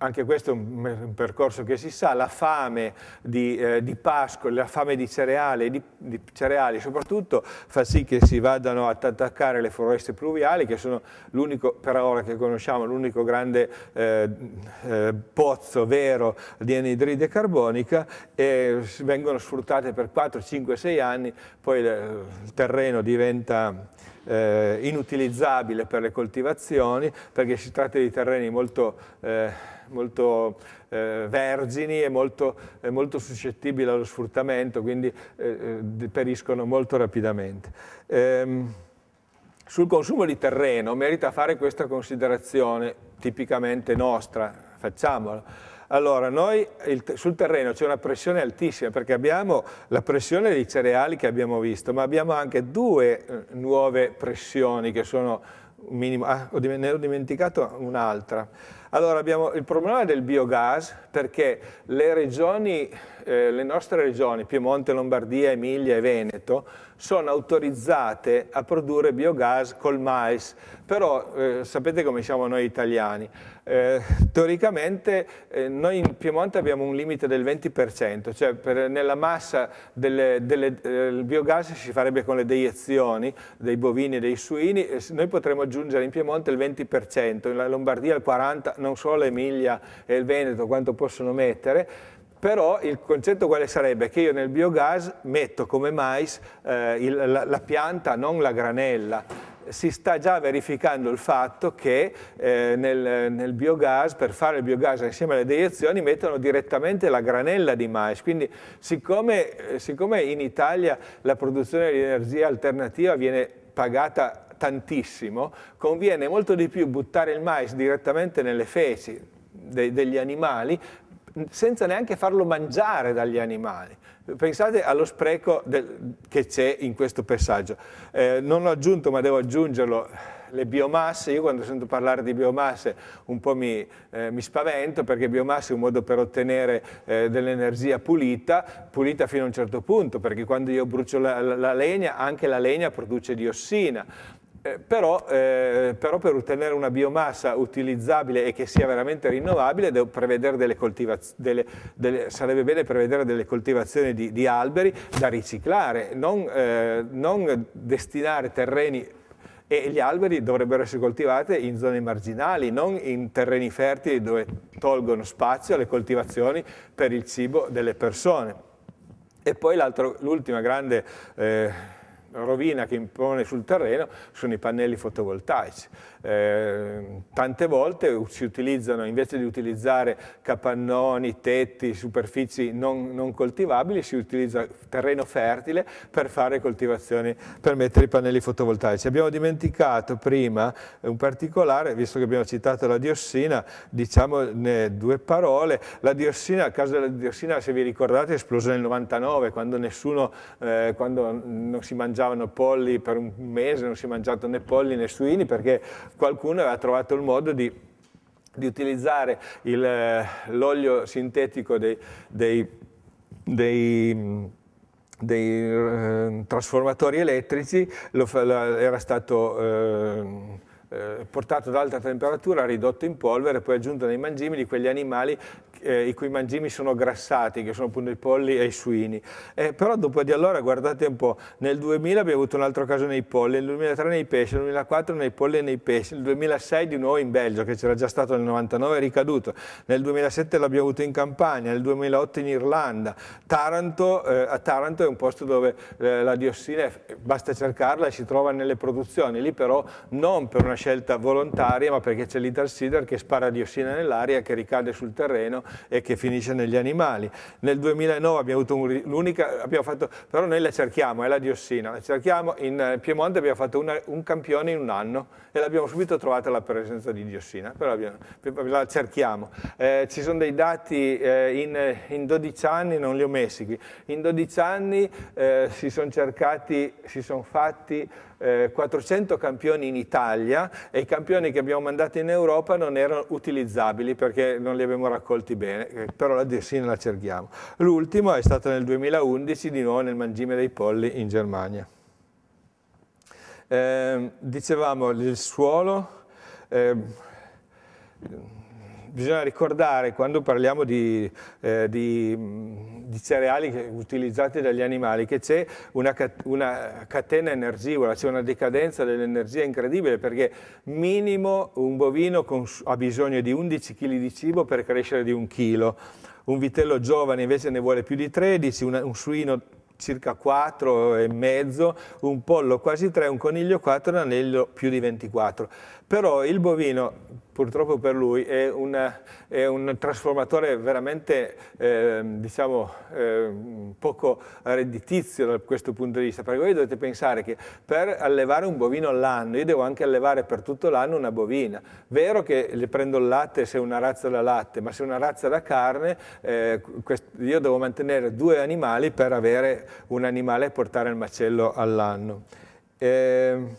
S1: anche questo è un percorso che si sa, la fame di, eh, di pascoli, la fame di cereali, di, di cereali, soprattutto fa sì che si vadano ad attaccare le foreste pluviali che sono l'unico, per ora che conosciamo, l'unico grande eh, eh, pozzo vero di anidride carbonica e vengono sfruttate per 4, 5, 6 anni, poi il terreno diventa eh, inutilizzabile per le coltivazioni perché si tratta di terreni molto eh, molto eh, vergini e molto, eh, molto, suscettibili allo sfruttamento, quindi eh, eh, periscono molto rapidamente. Ehm, sul consumo di terreno merita fare questa considerazione tipicamente nostra, facciamola. Allora, noi il, sul terreno c'è una pressione altissima perché abbiamo la pressione dei cereali che abbiamo visto, ma abbiamo anche due eh, nuove pressioni che sono un minimo, ah, ne ho dimenticato un'altra. Allora abbiamo il problema del biogas perché le regioni, eh, le nostre regioni, Piemonte, Lombardia, Emilia e Veneto, sono autorizzate a produrre biogas col mais, però eh, sapete come siamo noi italiani, eh, teoricamente eh, noi in Piemonte abbiamo un limite del 20%, cioè per, nella massa delle, delle, del eh, biogas si farebbe con le deiezioni dei bovini e dei suini, e noi potremmo aggiungere in Piemonte il 20%, in Lombardia il 40%, non solo l'Emilia e il Veneto quanto possono mettere, però il concetto quale sarebbe? Che io nel biogas metto come mais eh, il, la, la pianta, non la granella, si sta già verificando il fatto che eh, nel, nel, biogas, per fare il biogas insieme alle deiezioni, mettono direttamente la granella di mais. Quindi siccome, eh, siccome in Italia la produzione di energia alternativa viene pagata tantissimo, conviene molto di più buttare il mais direttamente nelle feci, degli animali senza neanche farlo mangiare dagli animali. Pensate allo spreco del, che c'è in questo passaggio. Eh, non ho aggiunto, ma devo aggiungerlo, le biomasse. Io quando sento parlare di biomasse un po' mi, eh, mi spavento perché biomasse è un modo per ottenere eh, dell'energia pulita, pulita fino a un certo punto, perché quando io brucio la, la, la legna, anche la legna produce diossina. Eh, però, eh, però, per ottenere una biomassa utilizzabile e che sia veramente rinnovabile delle delle, delle, sarebbe bene prevedere delle coltivazioni di, di alberi da riciclare, non, eh, non destinare terreni e gli alberi dovrebbero essere coltivati in zone marginali, non in terreni fertili dove tolgono spazio alle coltivazioni per il cibo delle persone. E poi l'ultima grande eh, rovina che impone sul terreno sono i pannelli fotovoltaici. Eh, tante volte si utilizzano, invece di utilizzare capannoni, tetti, superfici non, non coltivabili, si utilizza terreno fertile per fare coltivazioni, per mettere i pannelli fotovoltaici. Abbiamo dimenticato prima un particolare, visto che abbiamo citato la diossina, diciamone due parole. La diossina, a caso della diossina, se vi ricordate, è esplosa nel 99, quando nessuno, eh, quando non si mangiava mangiavano polli per un mese, non si è mangiato né polli né suini perché qualcuno aveva trovato il modo di, di utilizzare eh, l'olio sintetico dei, dei, dei dei eh, trasformatori elettrici lo, la, era stato eh, eh, portato ad alta temperatura, ridotto in polvere, poi aggiunto nei mangimi di quegli animali eh, i cui mangimi sono grassati, che sono appunto i polli e i suini. Eh, però dopo di allora, guardate un po', nel 2000 abbiamo avuto un altro caso nei polli, nel 2003 nei pesci, nel 2004 nei polli e nei pesci, nel 2006 di nuovo in Belgio, che c'era già stato nel 99 è ricaduto, nel 2007 l'abbiamo avuto in Campania, nel 2008 in Irlanda, Taranto, eh, a Taranto è un posto dove eh, la diossina, basta cercarla e si trova nelle produzioni, lì però non per una scelta volontaria, ma perché c'è l'Italsider che spara diossina nell'aria che ricade sul terreno e che finisce negli animali. Nel 2009 abbiamo avuto l'unica, però noi la cerchiamo, è la diossina, la cerchiamo, in eh, Piemonte abbiamo fatto una, un campione in un anno e l'abbiamo subito trovata la presenza di diossina, però abbiamo, la cerchiamo. Eh, ci sono dei dati eh, in, in, 12 anni, non li ho messi qui, in 12 anni eh, si sono cercati, si sono fatti eh, 400 campioni in Italia e i campioni che abbiamo mandato in Europa non erano utilizzabili perché non li abbiamo raccolti bene, eh, però la Dirsina la cerchiamo. L'ultimo è stato nel 2011, di nuovo nel mangime dei polli in Germania. Eh, dicevamo il suolo... Eh, bisogna ricordare quando parliamo di, eh, di, di cereali utilizzati dagli animali che c'è una, una, catena energivola, c'è una decadenza dell'energia incredibile perché minimo un bovino ha bisogno di 11 kg di cibo per crescere di un chilo, un vitello giovane invece ne vuole più di 13, una, un suino circa 4 e mezzo, un pollo quasi 3, un coniglio 4, un anello più di 24. Però il bovino purtroppo per lui è, una, è un trasformatore veramente eh, diciamo, eh, poco redditizio da questo punto di vista, perché voi dovete pensare che per allevare un bovino all'anno, io devo anche allevare per tutto l'anno una bovina, vero che le prendo il latte se è una razza da latte, ma se è una razza da carne eh, io devo mantenere due animali per avere un animale e portare il macello all'anno. Ehm,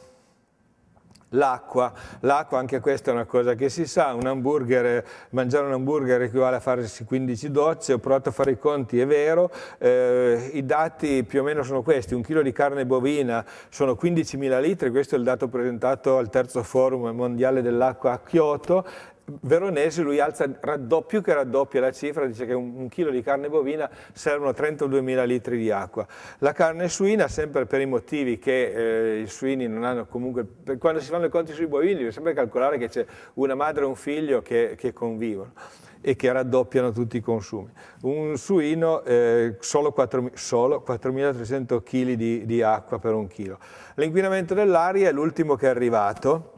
S1: l'acqua. L'acqua, anche questa è una cosa che si sa, un hamburger, mangiare un hamburger equivale a farsi 15 docce, ho provato a fare i conti, è vero, eh, i dati più o meno sono questi, un chilo di carne bovina sono 15.000 litri, questo è il dato presentato al terzo forum mondiale dell'acqua a Kyoto, Veronese lui alza raddoppio che raddoppia la cifra, dice che un, un chilo di carne bovina servono 32.000 litri di acqua. La carne suina, sempre per i motivi che eh, i suini non hanno comunque, per, quando si fanno i conti sui bovini bisogna sempre calcolare che c'è una madre e un figlio che, che convivono e che raddoppiano tutti i consumi. Un suino eh, solo 4.300 kg di, di acqua per un chilo. L'inquinamento dell'aria è l'ultimo che è arrivato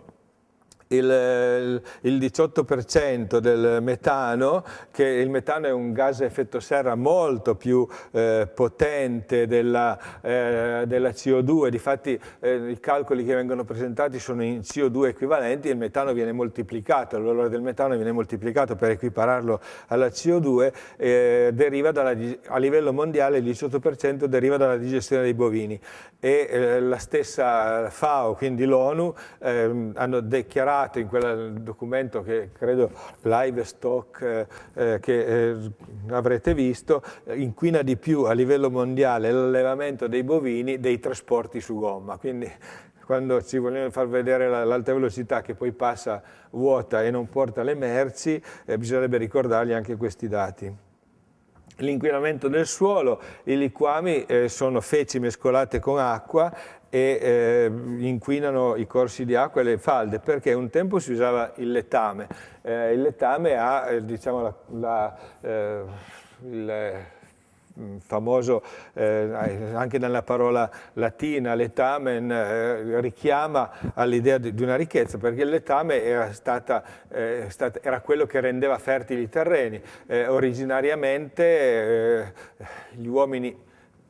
S1: il, il 18% del metano, che il metano è un gas a effetto serra molto più eh, potente della, eh, della CO2, difatti eh, i calcoli che vengono presentati sono in CO2 equivalenti il metano viene moltiplicato, il valore del metano viene moltiplicato per equipararlo alla CO2, eh, deriva dalla, a livello mondiale il 18% deriva dalla digestione dei bovini e eh, la stessa FAO, quindi l'ONU, ehm, hanno dichiarato indicate in quel documento che credo livestock eh, eh, che eh, avrete visto, eh, inquina di più a livello mondiale l'allevamento dei bovini dei trasporti su gomma. Quindi quando ci vogliono far vedere l'alta velocità che poi passa vuota e non porta le merci, eh, bisognerebbe ricordargli anche questi dati. L'inquinamento del suolo, i liquami eh, sono feci mescolate con acqua e eh, inquinano i corsi di acqua e le falde, perché un tempo si usava il letame. Eh, il letame ha eh, diciamo, la, la, eh, il mm, famoso eh, anche nella parola latina letamen eh, richiama all'idea di, di, una ricchezza perché il letame era, stata, stata, era quello che rendeva fertili i terreni originariamente gli uomini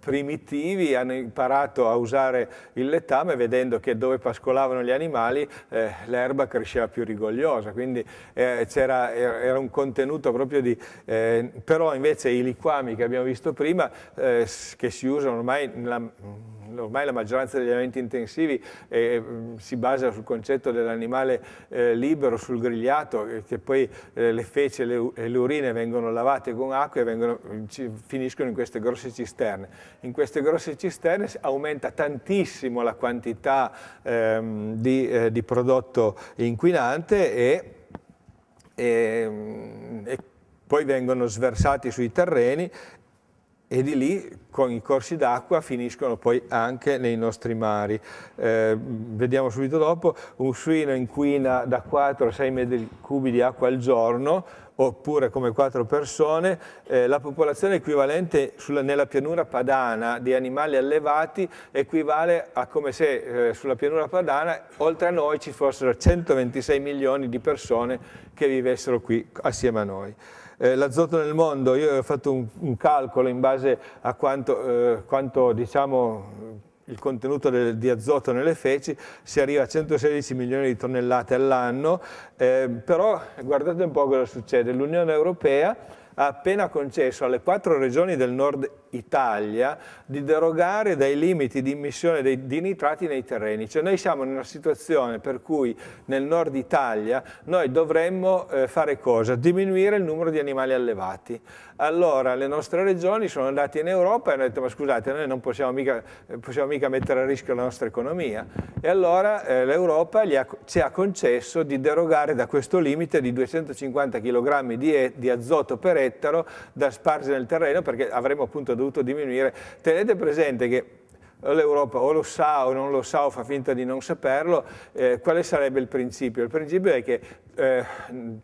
S1: primitivi hanno imparato a usare il letame vedendo che dove pascolavano gli animali eh, l'erba cresceva più rigogliosa, quindi eh, era, er-, era, un contenuto proprio di... Eh, però invece i liquami che abbiamo visto prima, eh, che si usano ormai nella ormai la maggioranza degli allevamenti intensivi eh, mm, si basa sul concetto dell'animale eh, libero, sul grigliato, eh, che poi eh, le fece e le, urine vengono lavate con acqua e vengono, mm, ci, finiscono in queste grosse cisterne. In queste grosse cisterne aumenta tantissimo la quantità ehm, di, eh, di, prodotto inquinante e, e, mm, e poi vengono sversati sui terreni e di lì con i corsi d'acqua finiscono poi anche nei nostri mari. Eh, vediamo subito dopo, un suino inquina da 4 a 6 metri cubi di acqua al giorno, oppure come 4 persone, eh, la popolazione equivalente sulla, nella pianura padana di animali allevati equivale a come se eh, sulla pianura padana oltre a noi ci fossero 126 milioni di persone che vivessero qui assieme a noi eh, l'azoto nel mondo, io ho fatto un, un calcolo in base a quanto, eh, quanto diciamo, il contenuto de, di azoto nelle feci si arriva a 116 milioni di tonnellate all'anno, eh, però guardate un po' cosa succede, l'Unione Europea ha appena concesso alle quattro regioni del nord Italia di derogare dai limiti di immissione dei, di nitrati nei terreni. Cioè noi siamo in una situazione per cui nel nord Italia noi dovremmo eh, fare cosa? Diminuire il numero di animali allevati allora le nostre regioni sono andate in Europa e hanno detto ma scusate noi non possiamo mica, possiamo mica mettere a rischio la nostra economia e allora eh, l'Europa ci ha concesso di derogare da questo limite di 250 kg di, di, azoto per ettaro da spargere nel terreno perché avremmo appunto dovuto diminuire. Tenete presente che l'Europa o lo sa o non lo sa o fa finta di non saperlo, eh, quale sarebbe il principio? Il principio è che eh,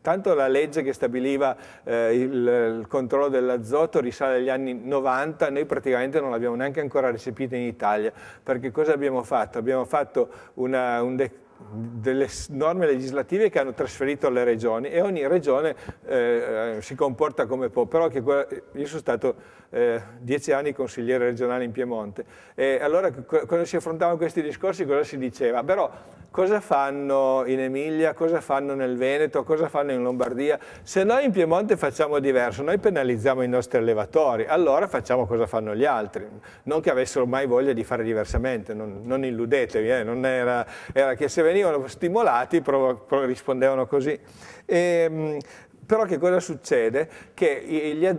S1: tanto la legge che stabiliva eh, il, il, controllo dell'azoto risale agli anni 90, noi praticamente non l'abbiamo neanche ancora recepita in Italia, perché cosa abbiamo fatto? Abbiamo fatto una, un decreto delle norme legislative che hanno trasferito alle regioni e ogni regione eh, eh si comporta come può, però io sono stato eh, dieci anni consigliere regionale in Piemonte. E allora quando si affrontavano questi discorsi cosa si diceva? Però cosa fanno in Emilia, cosa fanno nel Veneto, cosa fanno in Lombardia? Se noi in Piemonte facciamo diverso, noi penalizziamo i nostri allevatori, allora facciamo cosa fanno gli altri. Non che avessero mai voglia di fare diversamente, non, non illudetevi, eh? non era, era, che se venivano stimolati pro, pro rispondevano così. E, ehm, però che cosa succede? Che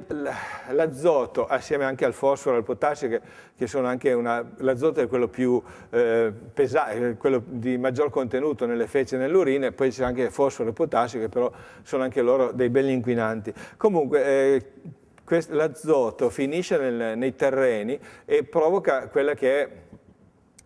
S1: l'azoto, assieme anche al fosforo e al potassio, che, che sono anche l'azoto è quello più eh, pesante, quello di maggior contenuto nelle fece e nell'urina, poi c'è anche il fosforo e il potassio, che però sono anche loro dei belli inquinanti. Comunque... Eh, L'azoto finisce nel, nei terreni e provoca quella che è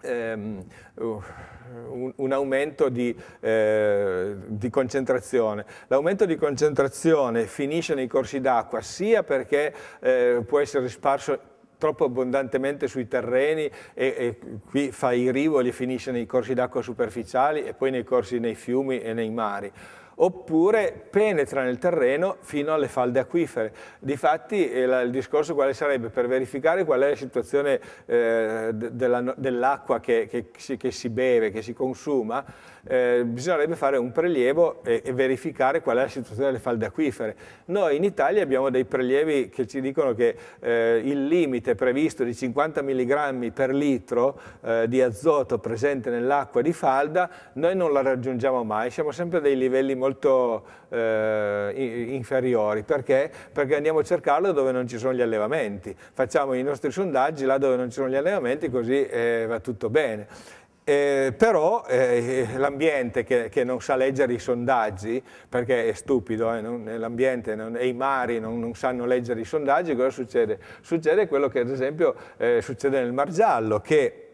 S1: ehm, uh, eh, un, un, aumento di, eh, di concentrazione. L'aumento di concentrazione finisce nei corsi d'acqua sia perché eh, può essere sparso troppo abbondantemente sui terreni e, e, qui fa i rivoli e finisce nei corsi d'acqua superficiali e poi nei corsi nei fiumi e nei mari oppure penetra nel terreno fino alle falde acquifere. Difatti eh, il discorso quale sarebbe? Per verificare qual è la situazione eh, dell'acqua dell che, che, che si beve, che si consuma, eh, bisognerebbe fare un prelievo e, e, verificare qual è la situazione delle falde acquifere. Noi in Italia abbiamo dei prelievi che ci dicono che eh, il limite previsto di 50 mg per litro eh, di azoto presente nell'acqua di falda, noi non la raggiungiamo mai, siamo sempre a dei livelli molto eh, inferiori. Perché? Perché andiamo a cercarlo dove non ci sono gli allevamenti. Facciamo i nostri sondaggi là dove non ci sono gli allevamenti così eh, va tutto bene. Eh, però eh, l'ambiente che, che, non sa leggere i sondaggi, perché è stupido, eh, l'ambiente e i mari non, non, sanno leggere i sondaggi, cosa succede? Succede quello che ad esempio eh, succede nel Mar Giallo, che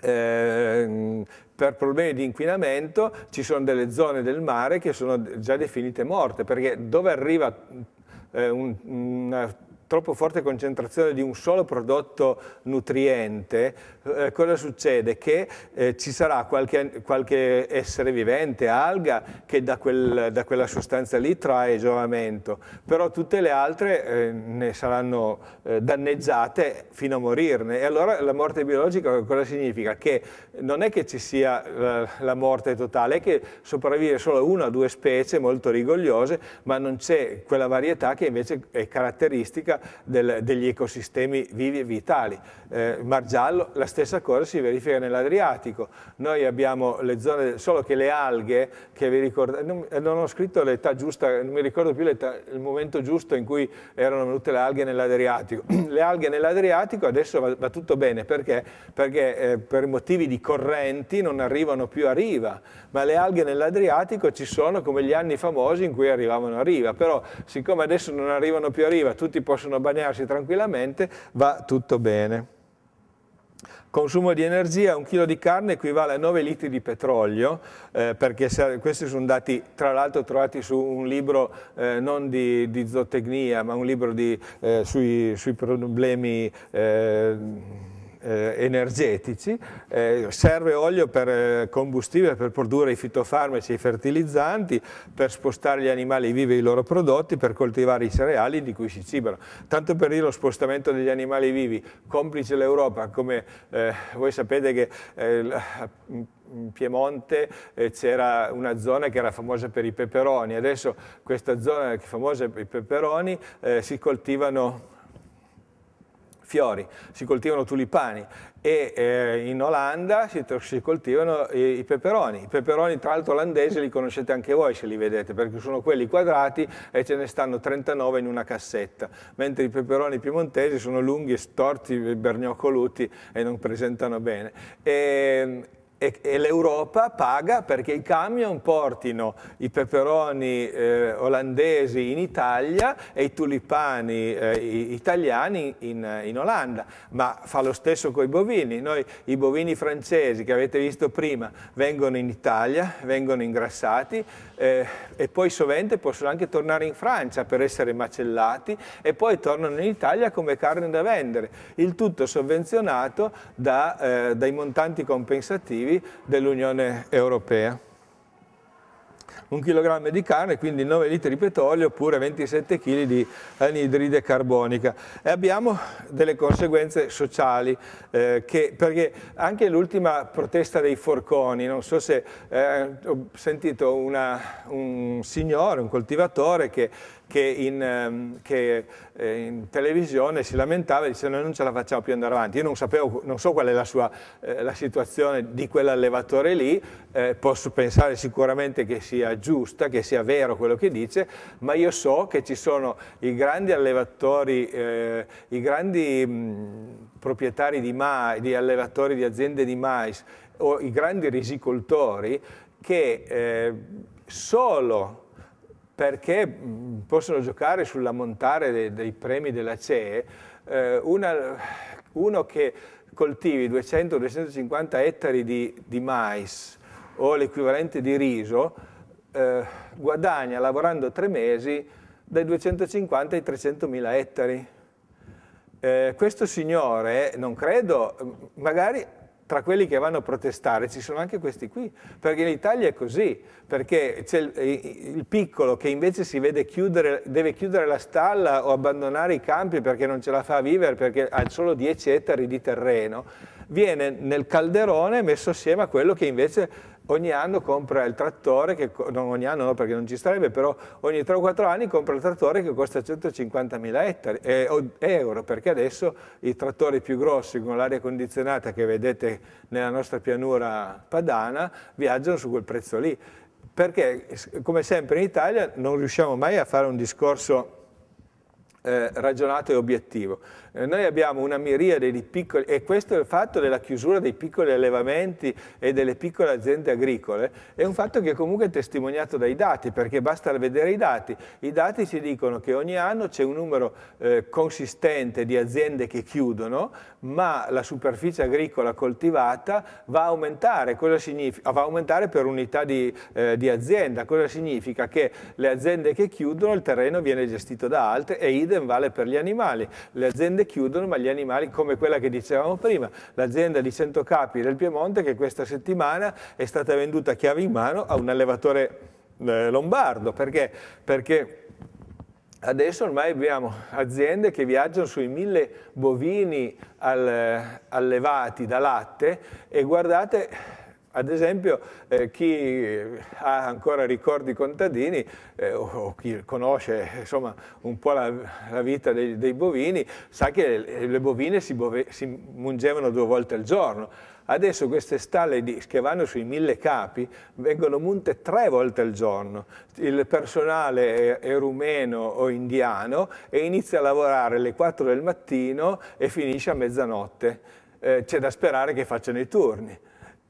S1: ehm, per problemi di inquinamento ci sono delle zone del mare che sono già definite morte, perché dove arriva eh, una troppo forte concentrazione di un solo prodotto nutriente, eh, cosa succede? Che eh, ci sarà qualche, qualche, essere vivente, alga, che da, quel, da, quella sostanza lì trae giovamento, però tutte le altre eh, ne saranno eh, danneggiate fino a morirne. E allora la morte biologica cosa significa? Che non è che ci sia la, eh, la morte totale, è che sopravvive solo una o due specie molto rigogliose, ma non c'è quella varietà che invece è caratteristica del, degli ecosistemi vivi e vitali. Eh, Mar Giallo, la stessa cosa si verifica nell'Adriatico. Noi abbiamo le zone, solo che le alghe, che vi ricordate, non, eh, non, ho scritto l'età giusta, non mi ricordo più il momento giusto in cui erano venute le alghe nell'Adriatico. le alghe nell'Adriatico adesso va, va, tutto bene, perché? Perché eh, per motivi di correnti non arrivano più a riva, ma le alghe nell'Adriatico ci sono come gli anni famosi in cui arrivavano a riva, però siccome adesso non arrivano più a riva, tutti possono possono abbanearsi tranquillamente, va tutto bene. Consumo di energia, un chilo di carne equivale a 9 litri di petrolio, eh, perché se, questi sono dati tra l'altro trovati su un libro eh, non di, di zootecnia, ma un libro di, eh, sui, sui, problemi eh, eh, energetici, eh, serve olio per eh, combustibile per produrre i fitofarmaci e i fertilizzanti, per spostare gli animali vivi e i loro prodotti, per coltivare i cereali di cui si cibano. Tanto per dire lo spostamento degli animali vivi, complice l'Europa, come eh, voi sapete che eh, in Piemonte eh, c'era una zona che era famosa per i peperoni, adesso questa zona famosa per i peperoni eh, si coltivano fiori, si coltivano tulipani e eh, in Olanda si, si coltivano i, i, peperoni. I peperoni tra l'altro olandesi li conoscete anche voi se li vedete perché sono quelli quadrati e ce ne stanno 39 in una cassetta, mentre i peperoni piemontesi sono lunghi, storti, berniocoluti e non presentano bene. E, ehm, e, e l'Europa paga perché i camion portino i peperoni eh, olandesi in Italia e i tulipani eh, italiani in, in, Olanda, ma fa lo stesso con i bovini. Noi i bovini francesi che avete visto prima vengono in Italia, vengono ingrassati eh, e poi sovente possono anche tornare in Francia per essere macellati e poi tornano in Italia come carne da vendere, il tutto sovvenzionato da, eh, dai montanti compensativi operativi dell'Unione Europea. Un chilogrammo di carne, quindi 9 litri di petrolio oppure 27 kg di anidride carbonica. E abbiamo delle conseguenze sociali, eh, che, perché anche l'ultima protesta dei forconi, non so se eh, ho sentito una, un signore, un coltivatore che che in, ehm, che eh, in televisione si lamentava e diceva noi non ce la facciamo più andare avanti. Io non, sapevo, non so qual è la, sua, eh, la situazione di quell'allevatore lì, eh, posso pensare sicuramente che sia giusta, che sia vero quello che dice, ma io so che ci sono i grandi allevatori, eh, i grandi mh, mm, proprietari di, mais, di allevatori di aziende di mais o i grandi risicoltori che eh, solo perché mm, possono giocare sull'ammontare dei, dei, premi della CE eh, una, uno che coltivi 200-250 ettari di, di, mais o l'equivalente di riso eh, guadagna lavorando tre mesi dai 250 ai 300 mila ettari. Eh, questo signore, non credo, mm, magari tra quelli che vanno a protestare ci sono anche questi qui, perché in Italia è così, perché c'è il, il, piccolo che invece si vede chiudere, deve chiudere la stalla o abbandonare i campi perché non ce la fa a vivere, perché ha solo 10 ettari di terreno, viene nel calderone messo assieme a quello che invece ogni anno compra il trattore, che, non ogni anno no, perché non ci sarebbe, però ogni 3 o 4 anni compra il trattore che costa 150.000 eh, euro, perché adesso i trattori più grossi con l'aria condizionata che vedete nella nostra pianura padana viaggiano su quel prezzo lì. Perché, come sempre in Italia, non riusciamo mai a fare un discorso eh, ragionato e obiettivo. Eh, noi abbiamo una miriade di piccoli, e questo è il fatto della chiusura dei piccoli allevamenti e delle piccole aziende agricole, è un fatto che comunque è testimoniato dai dati, perché basta vedere i dati. I dati ci dicono che ogni anno c'è un numero eh, consistente di aziende che chiudono, ma la superficie agricola coltivata va a aumentare. Cosa significa? Va a aumentare per unità di, eh, di azienda. Cosa significa? Che le aziende che chiudono il terreno viene gestito da altre e idem vale per gli animali. Le aziende chiudono, ma gli animali, come quella che dicevamo prima, l'azienda di 100 capi del Piemonte che questa settimana è stata venduta a chiave in mano a un allevatore eh, lombardo, perché? perché Adesso ormai abbiamo aziende che viaggiano sui mille bovini al, allevati da latte e guardate ad esempio eh, chi ha ancora ricordi contadini eh, o, o, chi conosce insomma, un po' la, la vita dei, dei, bovini sa che le, le bovine si, bove, si mungevano due volte al giorno. Adesso queste stalle di, che vanno sui mille capi vengono munte tre volte al giorno. Il personale è, è, rumeno o indiano e inizia a lavorare alle 4 del mattino e finisce a mezzanotte. Eh, C'è da sperare che facciano i turni.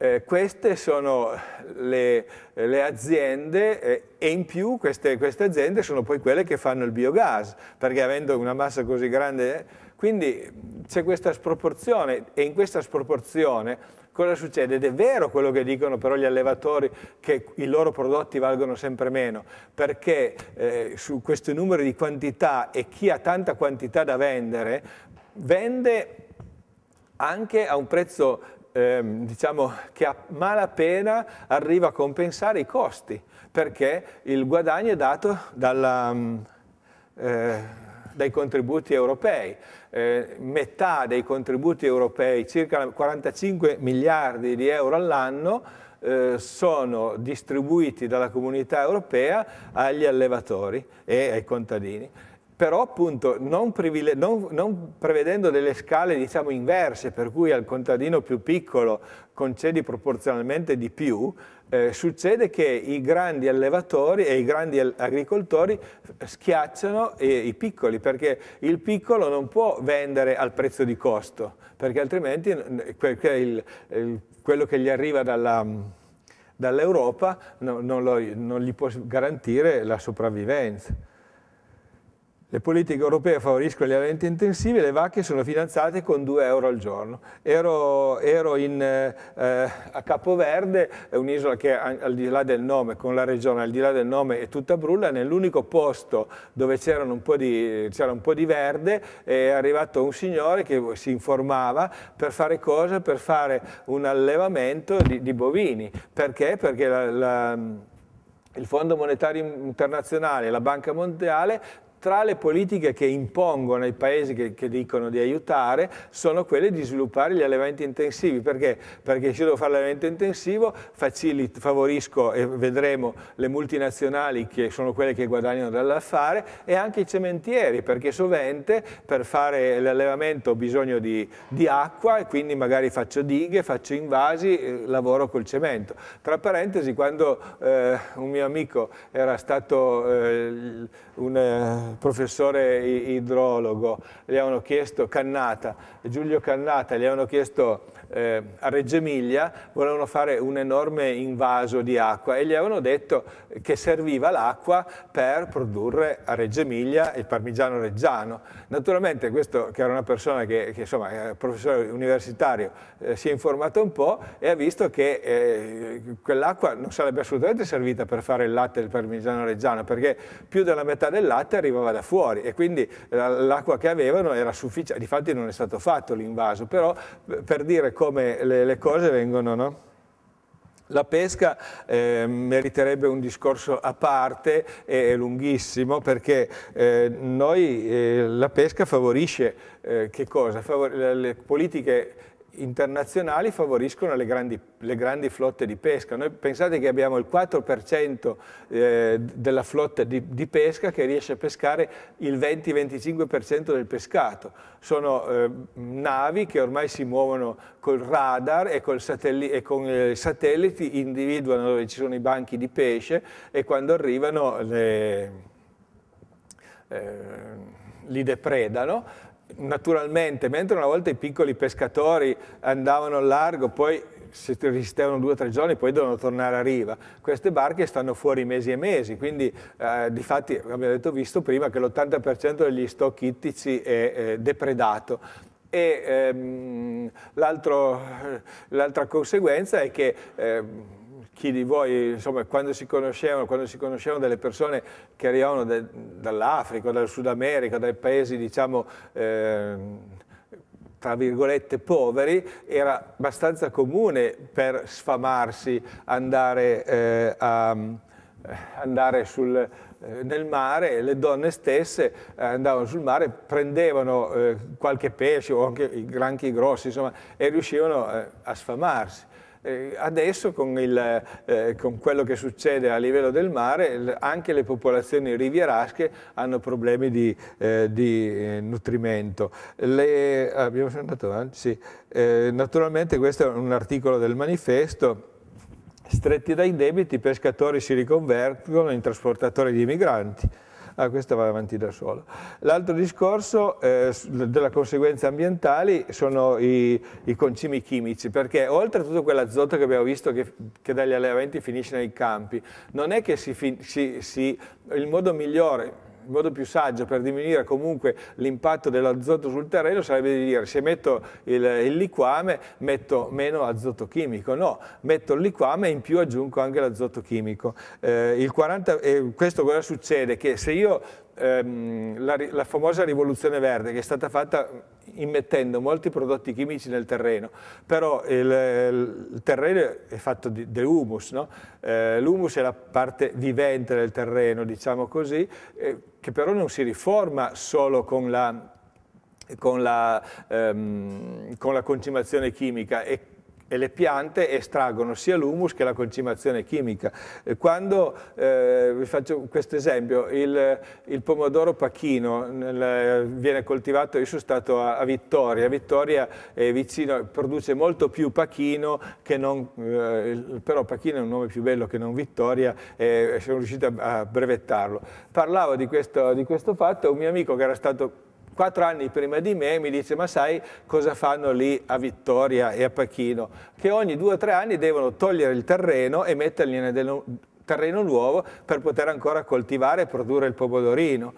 S1: Eh, queste sono le, le aziende eh, e in più queste, queste, aziende sono poi quelle che fanno il biogas, perché avendo una massa così grande, quindi c'è questa sproporzione e in questa sproporzione cosa succede? Ed è vero quello che dicono però gli allevatori che i loro prodotti valgono sempre meno, perché eh, su questo numero di quantità e chi ha tanta quantità da vendere, vende anche a un prezzo ehm, diciamo, che a malapena arriva a compensare i costi, perché il guadagno è dato dalla, mm, eh, dai contributi europei. Eh, metà dei contributi europei, circa 45 miliardi di euro all'anno, eh, sono distribuiti dalla comunità europea agli allevatori e ai contadini però appunto non, non, non, prevedendo delle scale diciamo inverse, per cui al contadino più piccolo concedi proporzionalmente di più, eh, succede che i grandi allevatori e i grandi agricoltori schiacciano eh, i piccoli, perché il piccolo non può vendere al prezzo di costo, perché altrimenti perché il, il, quello che gli arriva dall'Europa dall non, non gli può garantire la sopravvivenza. Le politiche europee favoriscono gli allevamenti intensivi e le vacche sono finanziate con 2 euro al giorno. Ero, ero in, eh, eh a Capoverde, è un'isola che al di là del nome, con la regione al di là del nome è tutta brulla, nell'unico posto dove c'era un, un, po' di verde è arrivato un signore che si informava per fare cosa? Per fare un allevamento di, di bovini. Perché? Perché la, la il Fondo Monetario Internazionale e la Banca Mondiale tra le politiche che impongono ai paesi che, che, dicono di aiutare sono quelle di sviluppare gli allevamenti intensivi. Perché? Perché se io devo fare l'allevamento intensivo facilito, favorisco e vedremo le multinazionali che sono quelle che guadagnano dall'affare e anche i cementieri perché sovente per fare l'allevamento ho bisogno di, di, acqua e quindi magari faccio dighe, faccio invasi, eh, lavoro col cemento. Tra parentesi quando eh, un mio amico era stato... Eh, un eh, professore idrologo, gli hanno chiesto Cannata, Giulio Cannata, gli hanno chiesto eh, a Reggio Emilia volevano fare un enorme invaso di acqua e gli avevano detto che serviva l'acqua per produrre a Reggio Emilia il parmigiano reggiano. Naturalmente questo, che era una persona che, che insomma, professore universitario, eh, si è informato un po' e ha visto che eh, quell'acqua non sarebbe assolutamente servita per fare il latte del parmigiano reggiano, perché più della metà del latte arrivava da fuori e quindi l'acqua che avevano era sufficiente, difatti non è stato fatto l'invaso, però per dire come le, le cose vengono, no? La pesca eh, meriterebbe un discorso a parte e lunghissimo perché eh, noi, eh, la pesca favorisce eh, che cosa? Favor le politiche internazionali favoriscono le grandi, le grandi, flotte di pesca. Noi pensate che abbiamo il 4% eh, della flotta di, di, pesca che riesce a pescare il 20-25% del pescato. Sono eh, navi che ormai si muovono col radar e, col e con i eh, satelliti, individuano dove ci sono i banchi di pesce e quando arrivano le, eh, li depredano naturalmente, mentre una volta i piccoli pescatori andavano al largo, poi se resistevano due o tre giorni poi devono tornare a riva. Queste barche stanno fuori mesi e mesi, quindi eh, di fatti abbiamo detto, visto prima che l'80% degli stock ittici è eh, depredato e ehm, l'altra conseguenza è che ehm, chi di voi, insomma, quando si conoscevano, quando si conoscevano delle persone che arrivavano dall'Africa, dal Sud America, dai paesi, diciamo, eh, tra virgolette poveri, era abbastanza comune per sfamarsi andare, eh, a, andare sul, eh, nel mare, le donne stesse eh, andavano sul mare, prendevano eh, qualche pesce o anche i granchi grossi, insomma, e riuscivano eh, a sfamarsi. Eh, adesso con, il, eh, con, quello che succede a livello del mare anche le popolazioni rivierasche hanno problemi di, eh, di eh, nutrimento. Le, ah, abbiamo andato avanti? Sì. Eh, naturalmente questo è un articolo del manifesto stretti dai debiti, i pescatori si riconvertono in trasportatori di migranti ah, questa va avanti da sola. L'altro discorso eh, delle conseguenze ambientali sono i, i, concimi chimici, perché oltre a tutto quell'azoto che abbiamo visto che, che, dagli allevamenti finisce nei campi, non è che si, si, si, il modo migliore il modo più saggio per diminuire comunque l'impatto dell'azoto sul terreno sarebbe di dire se metto il, il, liquame metto meno azoto chimico, no, metto il liquame e in più aggiungo anche l'azoto chimico. Eh, 40, eh, questo cosa succede? Che se io ehm, la, la famosa rivoluzione verde che è stata fatta immettendo molti prodotti chimici nel terreno, però il, il terreno è fatto di, di humus, no? eh, l'humus è la parte vivente del terreno, diciamo così, eh, che però non si riforma solo con la, con la, ehm, con la concimazione chimica, è e le piante estraggono sia l'humus che la concimazione chimica. Eh, quando, eh, vi faccio questo esempio, il, il pomodoro pachino nel, viene coltivato, io sono stato a, a Vittoria, Vittoria è vicino, produce molto più pachino, che non, eh, però pachino è un nome più bello che non Vittoria e sono riuscito a, a brevettarlo. Parlavo di questo, di questo fatto, un mio amico che era stato quattro anni prima di me mi dice ma sai cosa fanno lì a Vittoria e a Pachino? Che ogni due o tre anni devono togliere il terreno e mettergliene del terreno nuovo per poter ancora coltivare e produrre il pomodorino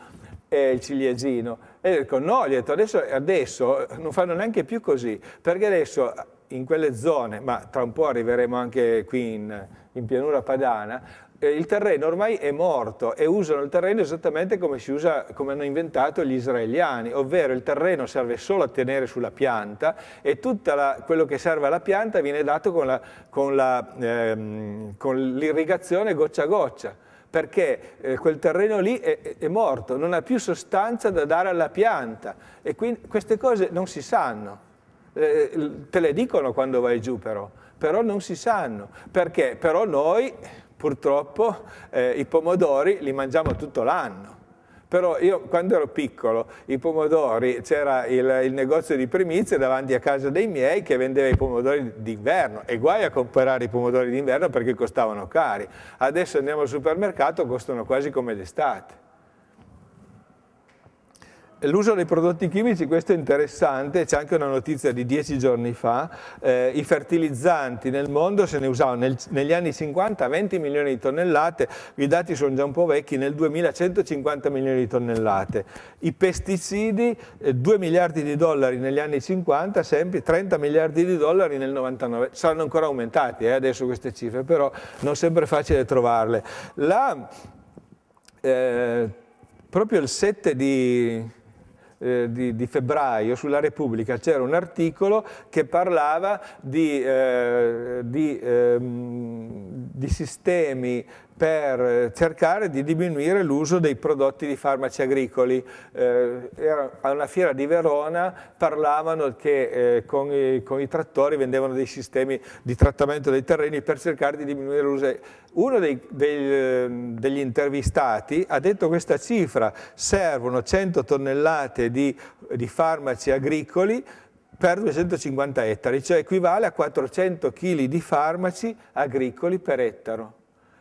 S1: e il ciliegino. E io dico no, gli detto, adesso, adesso eh, non fanno neanche più così, perché adesso in quelle zone, ma tra un po' arriveremo anche qui in, in pianura padana, eh, il terreno ormai è morto e usano il terreno esattamente come, usa, come, hanno inventato gli israeliani, ovvero il terreno serve solo a tenere sulla pianta e tutto quello che serve alla pianta viene dato con ehm, l'irrigazione ehm, goccia a goccia perché eh, quel terreno lì è, è, morto, non ha più sostanza da dare alla pianta e quindi queste cose non si sanno, eh, eh, te le dicono quando vai giù però, però non si sanno, perché però noi Purtroppo eh, i pomodori li mangiamo tutto l'anno. Però io quando ero piccolo, i pomodori, c'era il, il, negozio di primizie davanti a casa dei miei che vendeva i pomodori d'inverno e guai a comprare i pomodori d'inverno perché costavano cari. Adesso andiamo al supermercato, costano quasi come d'estate. L'uso dei prodotti chimici, questo è interessante, c'è anche una notizia di dieci giorni fa, eh, i fertilizzanti nel mondo se ne usavano nel, negli anni 50 20 milioni di tonnellate, i dati sono già un po' vecchi, nel 2000 150 milioni di tonnellate, i pesticidi eh, 2 miliardi di dollari negli anni 50, sempre 30 miliardi di dollari nel 99, saranno ancora aumentati eh, adesso queste cifre, però non sempre facile trovarle. La, eh, proprio il 7 di eh, di, di, febbraio sulla Repubblica c'era un articolo che parlava di, eh, di, ehm, di sistemi per eh, cercare di diminuire l'uso dei prodotti di farmaci agricoli. Eh, a una fiera di Verona parlavano che eh, con, i, con, i, trattori vendevano dei sistemi di trattamento dei terreni per cercare di diminuire l'uso. Uno dei, dei, ehm, degli intervistati ha detto questa cifra, servono 100 tonnellate di, di farmaci agricoli per 250 ettari, cioè equivale a 400 kg di farmaci agricoli per ettaro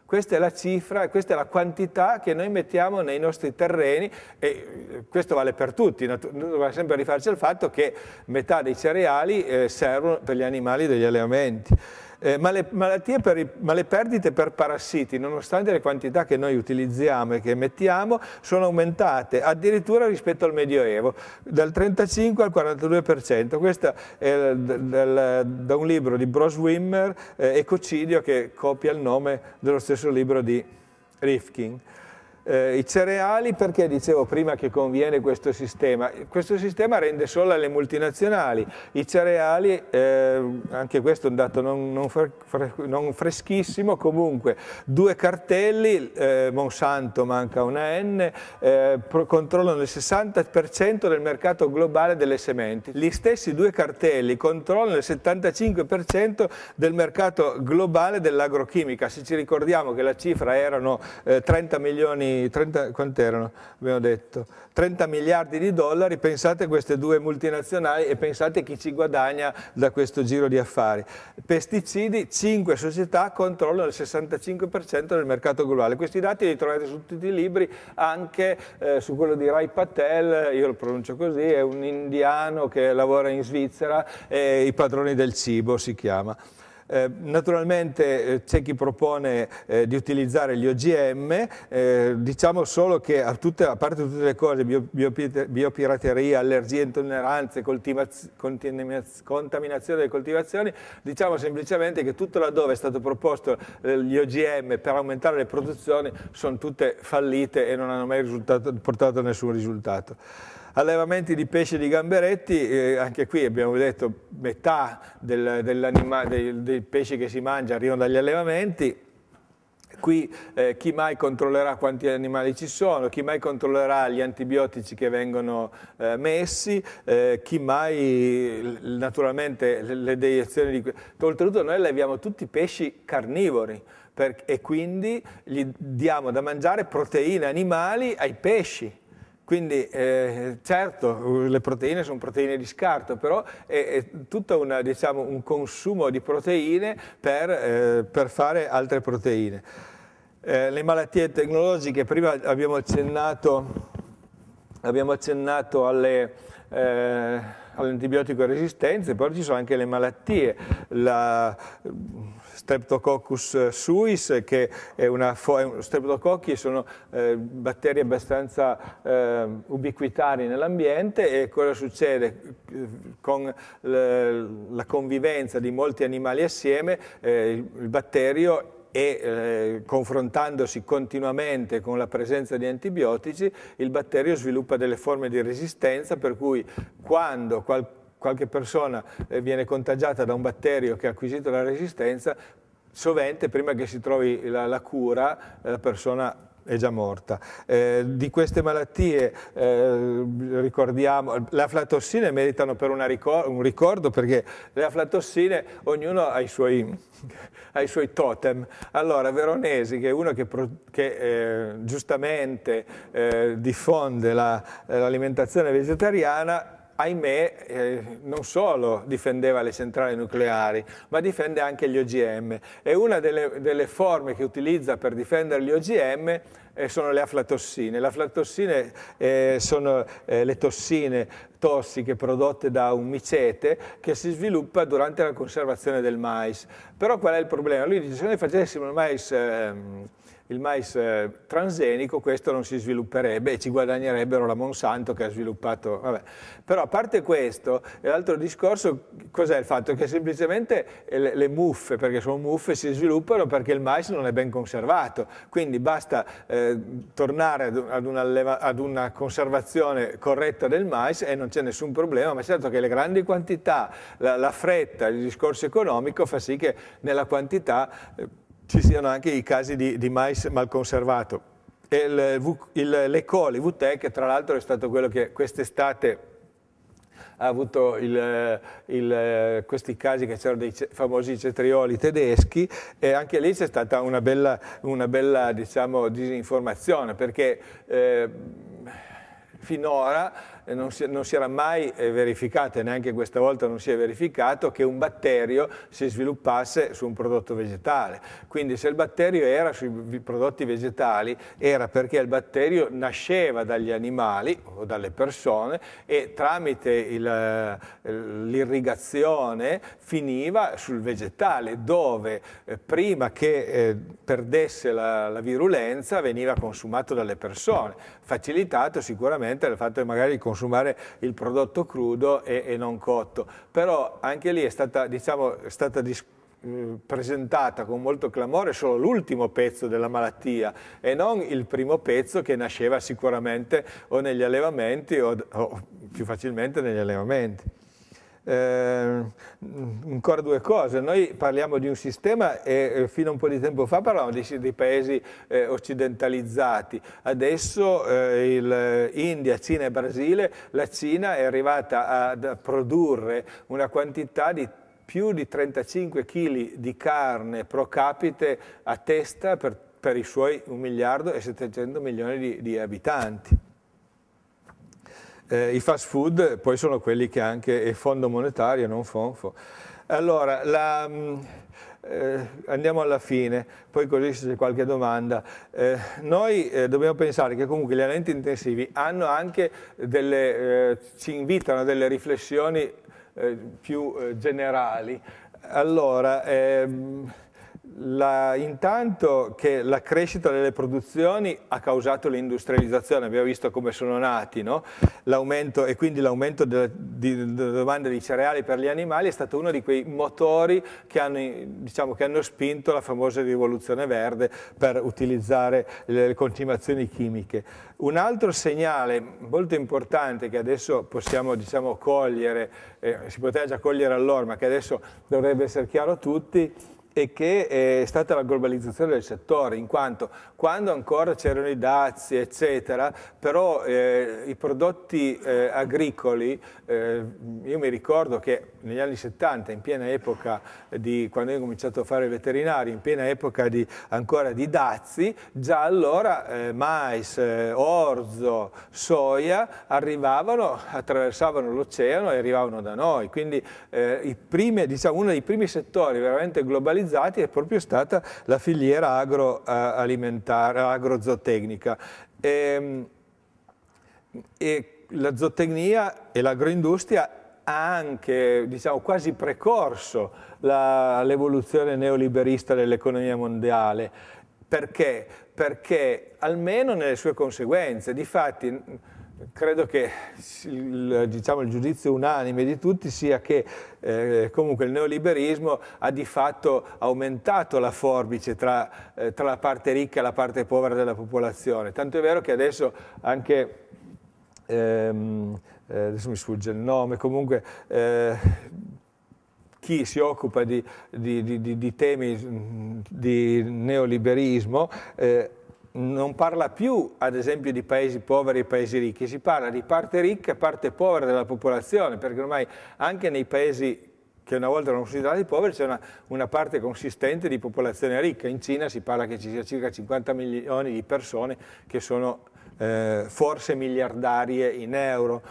S1: questa è la cifra, questa è la quantità che noi mettiamo nei nostri terreni e eh, questo vale per tutti, dobbiamo sempre rifarci al fatto che metà dei cereali eh, servono per gli animali degli allevamenti eh, ma, le per i, ma, le perdite per parassiti, nonostante le quantità che noi utilizziamo e che emettiamo, sono aumentate addirittura rispetto al Medioevo, dal 35 al 42%. Questo è da un libro di Bros Wimmer, eh, Ecocidio, che copia il nome dello stesso libro di Rifkin. Eh, I cereali perché dicevo prima che conviene questo sistema? Questo sistema rende solo alle multinazionali, i cereali, eh, anche questo è un dato non, non, fre non freschissimo, comunque due cartelli, eh, Monsanto manca una N, eh, controllano il 60% del mercato globale delle sementi, gli stessi due cartelli controllano il 75% del mercato globale dell'agrochimica, se ci ricordiamo che la cifra erano 30 eh, milioni anni, 30, quant'erano? Abbiamo detto 30 miliardi di dollari, pensate a queste due multinazionali e pensate a chi ci guadagna da questo giro di affari. Pesticidi, 5 società controllano il 65% del mercato globale. Questi dati li trovate su tutti i libri, anche eh, su quello di Rai Patel, io lo pronuncio così, è un indiano che lavora in Svizzera, eh, i padroni del cibo si chiama. Eh, naturalmente eh, c'è chi propone eh, di utilizzare gli OGM, eh, diciamo solo che a, tutte, a, parte tutte le cose, bio, bio, biopirateria, allergie, intolleranze, contaminazione delle coltivazioni, diciamo semplicemente che tutto laddove è stato proposto gli OGM per aumentare le produzioni sono tutte fallite e non hanno mai portato a nessun risultato. Allevamenti di pesce di gamberetti, eh, anche qui abbiamo detto metà del, dei, dei pesci che si mangia arrivano dagli allevamenti, qui eh, chi mai controllerà quanti animali ci sono, chi mai controllerà gli antibiotici che vengono eh, messi, eh, chi mai naturalmente le, deiezioni di... Oltretutto noi alleviamo tutti i pesci carnivori e quindi gli diamo da mangiare proteine animali ai pesci quindi eh, certo le proteine sono proteine di scarto, però è, è tutto una, diciamo, un consumo di proteine per, eh, per fare altre proteine. Eh, le malattie tecnologiche, prima abbiamo accennato, abbiamo accennato alle eh, all'antibiotico resistenza, e poi ci sono anche le malattie, la Streptococcus eh, suis che è una streptococchi sono eh, batteri abbastanza eh, ubiquitari nell'ambiente e cosa succede con la convivenza di molti animali assieme, eh, il, il batterio e eh, confrontandosi continuamente con la presenza di antibiotici il batterio sviluppa delle forme di resistenza per cui quando qual qualche persona eh, viene contagiata da un batterio che ha acquisito la resistenza sovente prima che si trovi la, la cura la persona è già morta. Eh, di queste malattie eh, ricordiamo, le aflatossine meritano per ricor un ricordo perché le aflatossine ognuno ha i suoi, ha suoi totem. Allora Veronesi che è uno che, che eh, giustamente eh, diffonde l'alimentazione la, vegetariana ahimè, eh, non solo difendeva le centrali nucleari, ma difende anche gli OGM. E una delle, delle forme che utilizza per difendere gli OGM eh, sono le aflatossine. Le aflatossine eh, sono eh, le tossine tossiche prodotte da un micete che si sviluppa durante la conservazione del mais. Però qual è il problema? Lui dice se noi facessimo il mais... Eh, il mais eh, transgenico, questo non si svilupperebbe e ci guadagnerebbero la Monsanto che ha sviluppato. Vabbè. Però a parte questo, l'altro discorso cos'è il fatto? Che semplicemente eh, le, le, muffe, perché sono muffe, si sviluppano perché il mais non è ben conservato. Quindi basta eh, tornare ad una, ad una, conservazione corretta del mais e non c'è nessun problema, ma certo che le grandi quantità, la, la fretta, il discorso economico fa sì che nella quantità... Eh, ci siano anche i casi di, di mais mal conservato. le coli VTEC, tra l'altro, è stato quello che quest'estate ha avuto il, il, questi casi che c'erano dei famosi cetrioli tedeschi e anche lì c'è stata una bella, una bella diciamo, disinformazione perché eh, finora eh, non si, non si, era mai eh, verificato e neanche questa volta non si è verificato, che un batterio si sviluppasse su un prodotto vegetale. Quindi se il batterio era sui prodotti vegetali era perché il batterio nasceva dagli animali o dalle persone e tramite eh, l'irrigazione finiva sul vegetale dove prima che perdesse la, la virulenza veniva consumato dalle persone, facilitato sicuramente dal fatto che magari il consumo consumare il prodotto crudo e, e non cotto. Però anche lì è stata, diciamo, è stata discussa eh, presentata con molto clamore solo l'ultimo pezzo della malattia e non il primo pezzo che nasceva sicuramente o negli allevamenti o, o più facilmente negli allevamenti eh, ancora due cose, noi parliamo di un sistema e eh, fino a un po' di tempo fa parlavamo di, di paesi eh, occidentalizzati, adesso eh, il, eh, India, Cina e Brasile, la Cina è arrivata a produrre una quantità di più di 35 kg di carne pro capite a testa per, per i suoi 1 miliardo e 700 milioni di, di abitanti. Eh, I fast food poi sono quelli che anche è fondo monetario, non fonfo. Allora, la, eh, andiamo alla fine, poi così se c'è qualche domanda. Eh, noi eh, dobbiamo pensare che comunque gli allenamenti intensivi hanno anche delle, eh, ci invitano a delle riflessioni eh, più eh, generali. Allora, ehm, la, intanto che la crescita delle produzioni ha causato l'industrializzazione, abbiamo visto come sono nati, no? e quindi l'aumento della de, de domanda di cereali per gli animali è stato uno di quei motori che hanno, diciamo, che hanno spinto la famosa rivoluzione verde per utilizzare le, le continuazioni chimiche. Un altro segnale molto importante che adesso possiamo diciamo, cogliere, eh, si poteva già cogliere allora, ma che adesso dovrebbe essere chiaro a tutti, e che eh, è stata la globalizzazione del settore, in quanto quando ancora c'erano i dazi, eccetera, però eh, i prodotti eh, agricoli, eh, io mi ricordo che negli anni 70, in piena epoca di, quando io ho cominciato a fare il veterinario, in piena epoca di, ancora di dazi, già allora eh, mais, eh, orzo, soia arrivavano, attraversavano l'oceano e arrivavano da noi. Quindi eh, primi, diciamo, uno dei primi settori veramente globalizzati è proprio stata la filiera agroalimentare, eh, agrozootecnica. E, ehm, e la zootecnia e l'agroindustria ha anche diciamo, quasi precorso l'evoluzione neoliberista dell'economia mondiale. Perché? Perché almeno nelle sue conseguenze, difatti credo che il, diciamo, il, giudizio unanime di tutti sia che eh, comunque il neoliberismo ha di fatto aumentato la forbice tra, eh, tra la parte ricca e la parte povera della popolazione. Tanto è vero che adesso anche... Ehm, eh, adesso mi sfugge il nome, comunque eh, chi si occupa di, di, di, di temi mm, di neoliberismo eh, non parla più ad esempio di paesi poveri e paesi ricchi, si parla di parte ricca e parte povera della popolazione, perché ormai anche nei paesi che una volta erano considerati poveri, c'è una, una, parte consistente di popolazione ricca. In Cina si parla che ci sia circa 50 milioni di persone che sono eh, forse miliardarie in euro.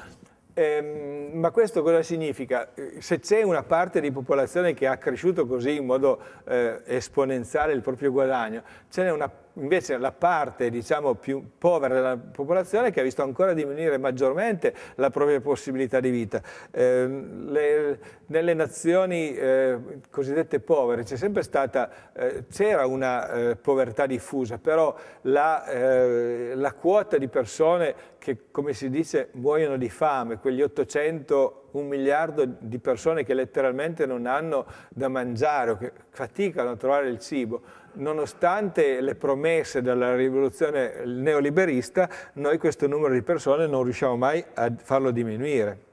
S1: Eh, ma questo cosa significa? Se c'è una parte di popolazione che ha cresciuto così in modo eh, esponenziale il proprio guadagno, ce n'è una invece la parte diciamo, più povera della popolazione che ha visto ancora diminuire maggiormente la propria possibilità di vita. Eh, le, nelle nazioni eh, cosiddette povere c'è sempre stata, eh, c'era una eh, povertà diffusa, però la, eh, la quota di persone che, come si dice, muoiono di fame, quegli 800 un miliardo di persone che letteralmente non hanno da mangiare o che faticano a trovare il cibo, nonostante le promesse della rivoluzione neoliberista, noi questo numero di persone non riusciamo mai a farlo diminuire.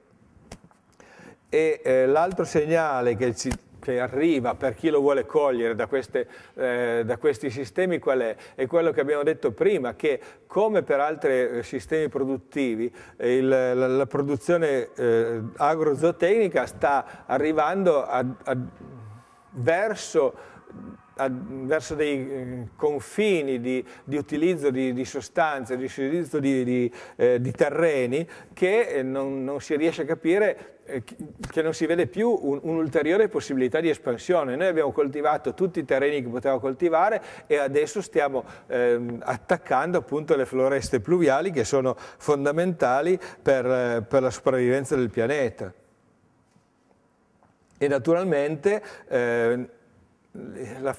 S1: E eh, l'altro segnale che ci che arriva per chi lo vuole cogliere da, queste, eh, da, questi sistemi qual è? È quello che abbiamo detto prima, che come per altri eh, sistemi produttivi eh, il, la, la, produzione eh, agrozootecnica sta arrivando a, a, verso a, verso dei eh, confini di, di utilizzo di, di, sostanze, di utilizzo di, eh, di terreni che eh, non, non, si riesce a capire, eh, che non si vede più un'ulteriore un possibilità di espansione. Noi abbiamo coltivato tutti i terreni che potevamo coltivare e adesso stiamo eh, attaccando appunto le foreste pluviali che sono fondamentali per, per la sopravvivenza del pianeta. E naturalmente ehm,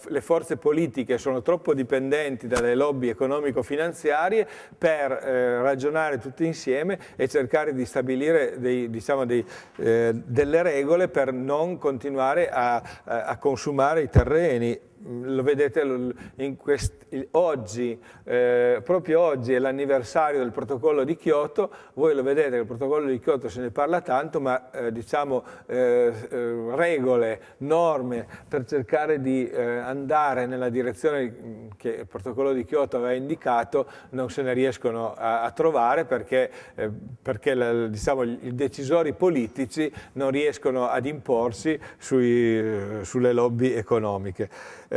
S1: le forze politiche sono troppo dipendenti dalle lobby economico-finanziarie per eh, ragionare tutti insieme e cercare di stabilire dei, diciamo dei, eh, delle regole per non continuare a, a consumare i terreni lo vedete questi, oggi, eh, proprio oggi è l'anniversario del protocollo di Kyoto, voi lo vedete che il protocollo di Kyoto se ne parla tanto, ma eh, diciamo eh, eh regole, norme per cercare di eh, andare nella direzione che il protocollo di Kyoto aveva indicato non se ne riescono a, a trovare perché, eh, perché la, diciamo, i decisori politici non riescono ad imporsi sui, sulle lobby economiche.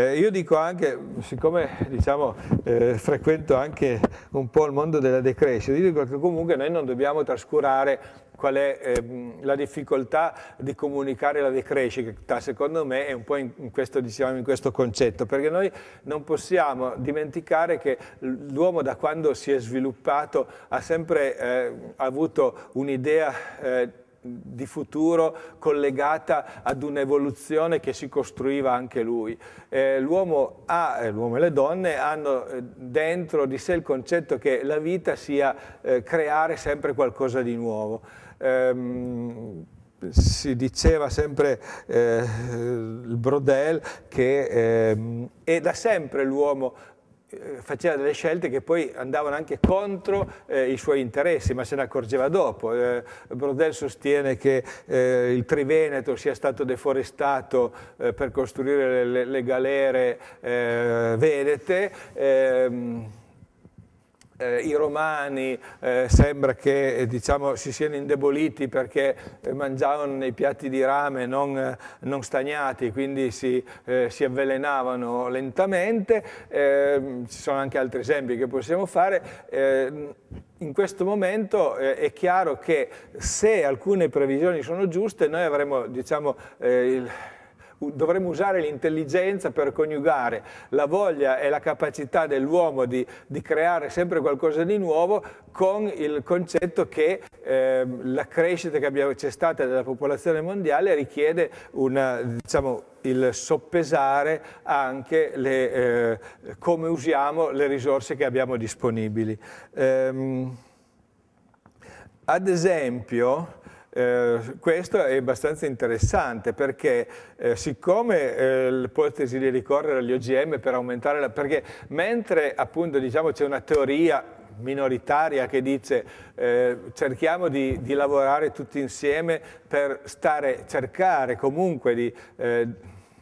S1: Eh, io dico anche, siccome diciamo, eh, frequento anche un po' il mondo della decrescita, dico che comunque noi non dobbiamo trascurare qual è eh, la difficoltà di comunicare la decrescita, secondo me è un po' in questo, diciamo, in questo concetto, perché noi non possiamo dimenticare che l'uomo da quando si è sviluppato ha sempre eh, avuto un'idea eh, di futuro collegata ad un'evoluzione che si costruiva anche lui. Eh, l'uomo eh, e le donne hanno eh, dentro di sé il concetto che la vita sia eh, creare sempre qualcosa di nuovo. Ehm, si diceva sempre eh, il Brodel che eh, è da sempre l'uomo eh, faceva delle scelte che poi andavano anche contro eh, i suoi interessi, ma se ne accorgeva dopo. Eh, Brodel sostiene che eh, il Triveneto sia stato deforestato eh, per costruire le, le galere eh, venete. Ehm, eh, i romani eh, sembra che eh, diciamo, si siano indeboliti perché eh, mangiavano nei piatti di rame non, eh, non stagnati, quindi si, si avvelenavano lentamente, ehm, ci sono anche altri esempi che possiamo fare. Ehm, in questo momento è chiaro che se alcune previsioni sono giuste noi avremo diciamo, il dovremmo usare l'intelligenza per coniugare la voglia e la capacità dell'uomo di, di, creare sempre qualcosa di nuovo con il concetto che eh, la crescita che c'è stata della popolazione mondiale richiede una, diciamo, il soppesare anche le, eh, come usiamo le risorse che abbiamo disponibili. Ehm, ad esempio, eh, questo è abbastanza interessante perché eh, siccome eh, potesi di ricorrere agli OGM per aumentare la... perché mentre appunto diciamo c'è una teoria minoritaria che dice eh, cerchiamo di, di, lavorare tutti insieme per stare, cercare comunque di, eh,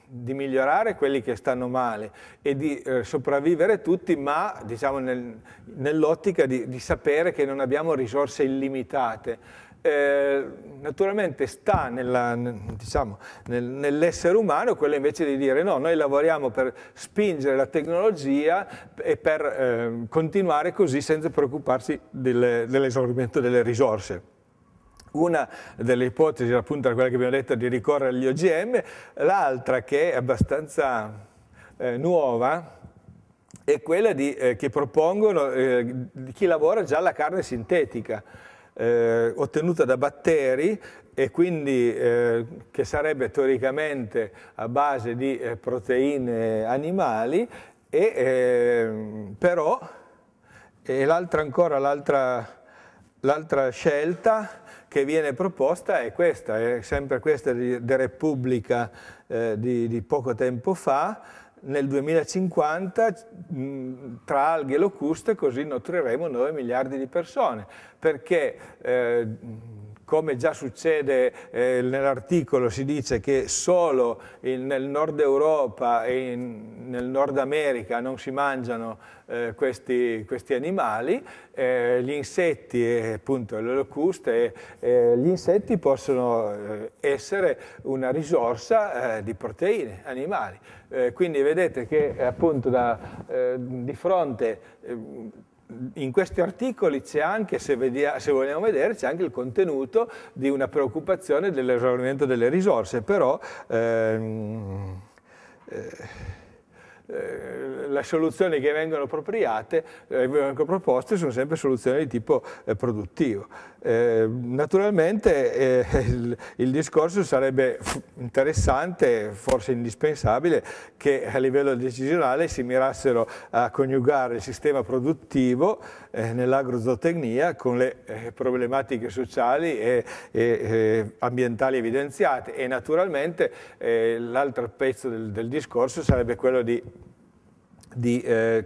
S1: di migliorare quelli che stanno male e di eh, sopravvivere tutti, ma diciamo, nel, nell'ottica di, di sapere che non abbiamo risorse illimitate. Eh, naturalmente sta nell'essere diciamo, nel, nell umano quello invece di dire no, noi lavoriamo per spingere la tecnologia e per eh, continuare così senza preoccuparsi del, dell'esaurimento delle risorse. Una delle ipotesi appunto era quella che abbiamo detto di ricorrere agli OGM, l'altra che è abbastanza eh, nuova è quella di, eh, che propongono eh, chi lavora già la carne sintetica eh, ottenuta da batteri e quindi eh, che sarebbe teoricamente a base di eh, proteine animali, e, ehm, però l'altra ancora, l'altra scelta che viene proposta è questa, è sempre questa di, di Repubblica eh, di, di poco tempo fa, nel 2050 tra alghe locuste così nutriremo 9 miliardi di persone, perché eh, come già succede eh, nell'articolo si dice che solo in, nel nord Europa e in, nel nord America non si mangiano eh, questi, questi, animali, eh, gli insetti e eh, appunto le locuste, eh, gli insetti possono eh, essere una risorsa di proteine animali. quindi vedete che appunto da, di fronte in questi articoli c'è anche, se, vediamo, se, vogliamo vedere, c'è anche il contenuto di una preoccupazione dell'esaurimento delle risorse, però ehm, eh, eh, le soluzioni che vengono appropriate, eh, vengono proposte, sono sempre soluzioni di tipo eh, produttivo. Eh, naturalmente eh, il, il, discorso sarebbe interessante, forse indispensabile, che a livello decisionale si mirassero a coniugare il sistema produttivo eh, nell'agrozootecnia con le eh, problematiche sociali e, e, e, eh, ambientali evidenziate e naturalmente eh, l'altro pezzo del, del, discorso sarebbe quello di, di eh,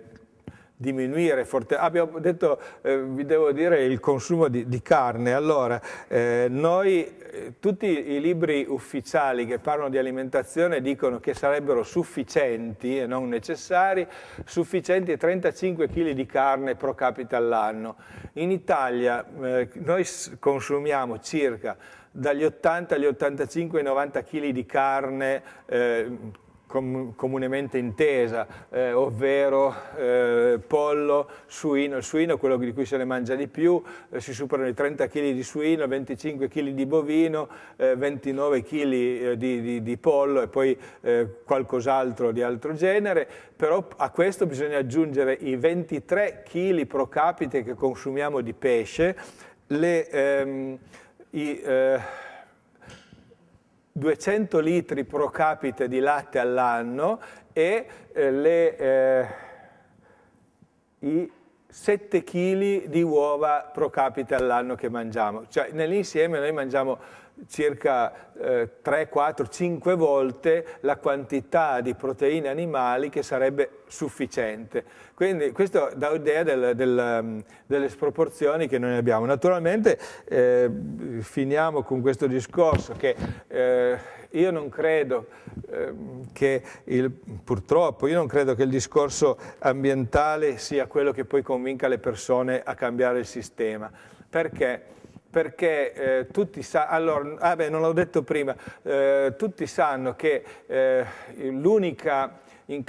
S1: diminuire fortemente. Abbiamo detto, eh, vi devo dire, il consumo di, di carne. Allora, eh, noi, eh, tutti i libri ufficiali che parlano di alimentazione dicono che sarebbero sufficienti e non necessari, sufficienti 35 kg di carne pro capita all'anno. In Italia eh, noi consumiamo circa dagli 80 agli 85 90 kg di carne eh, com comunemente intesa, eh, ovvero eh, pollo, suino, il suino è quello di cui se ne mangia di più, eh, si superano i 30 kg di suino, 25 kg di bovino, 29 eh, kg eh, di, di, di, pollo e poi eh, qualcos'altro di altro genere, però a questo bisogna aggiungere i 23 kg pro capite che consumiamo di pesce, le, ehm, i, 200 litri pro capite di latte all'anno e eh, le, eh, i 7 kg di uova pro capite all'anno che mangiamo. Cioè, nell'insieme noi mangiamo circa eh, 3, 4, 5 volte la quantità di proteine animali che sarebbe sufficiente. Quindi questo dà idea del, del, mm, delle sproporzioni che noi abbiamo. Naturalmente eh, finiamo con questo discorso che eh, io non credo ehm, che il, purtroppo io non credo che il discorso ambientale sia quello che poi convinca le persone a cambiare il sistema. Perché? perché eh, tutti sanno, allora, ah non l'ho detto prima, eh, tutti sanno che eh, l'unica, nel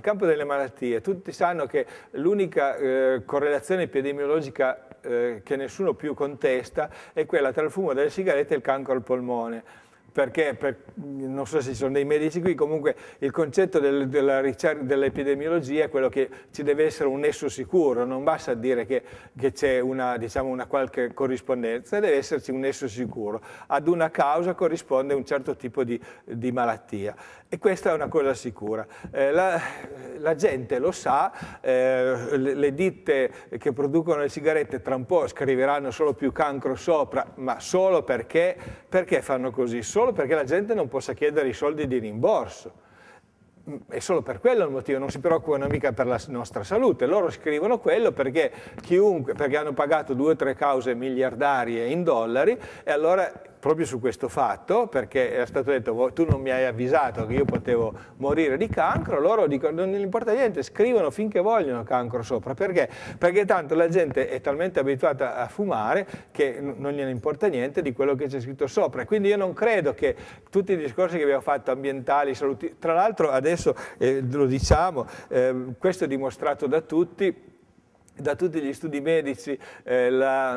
S1: campo delle malattie, tutti sanno che l'unica eh, correlazione epidemiologica eh, che nessuno più contesta è quella tra il fumo delle sigarette e il cancro al polmone perché per, non so se ci sono dei medici qui, comunque il concetto del, della ricerca dell'epidemiologia è quello che ci deve essere un nesso sicuro, non basta dire che, che c'è una, diciamo, una, qualche corrispondenza, deve esserci un nesso sicuro, ad una causa corrisponde un certo tipo di, di malattia. E questa è una cosa sicura. Eh, la, la, gente lo sa, eh, le, le, ditte che producono le sigarette tra un po' scriveranno solo più cancro sopra, ma solo perché, perché fanno così? Solo perché la gente non possa chiedere i soldi di rimborso è mm, solo per quello il motivo, non si preoccupano mica per la nostra salute, loro scrivono quello perché chiunque, perché hanno pagato due o tre cause miliardarie in dollari e allora proprio su questo fatto, perché era stato detto tu non mi hai avvisato che io potevo morire di cancro, loro dicono non gli importa niente, scrivono finché vogliono cancro sopra, perché? Perché tanto la gente è talmente abituata a fumare che non gliene importa niente di quello che c'è scritto sopra, quindi io non credo che tutti i discorsi che abbiamo fatto ambientali, saluti, tra l'altro adesso eh, lo diciamo, eh, questo è dimostrato da tutti, da tutti gli studi medici, eh, la,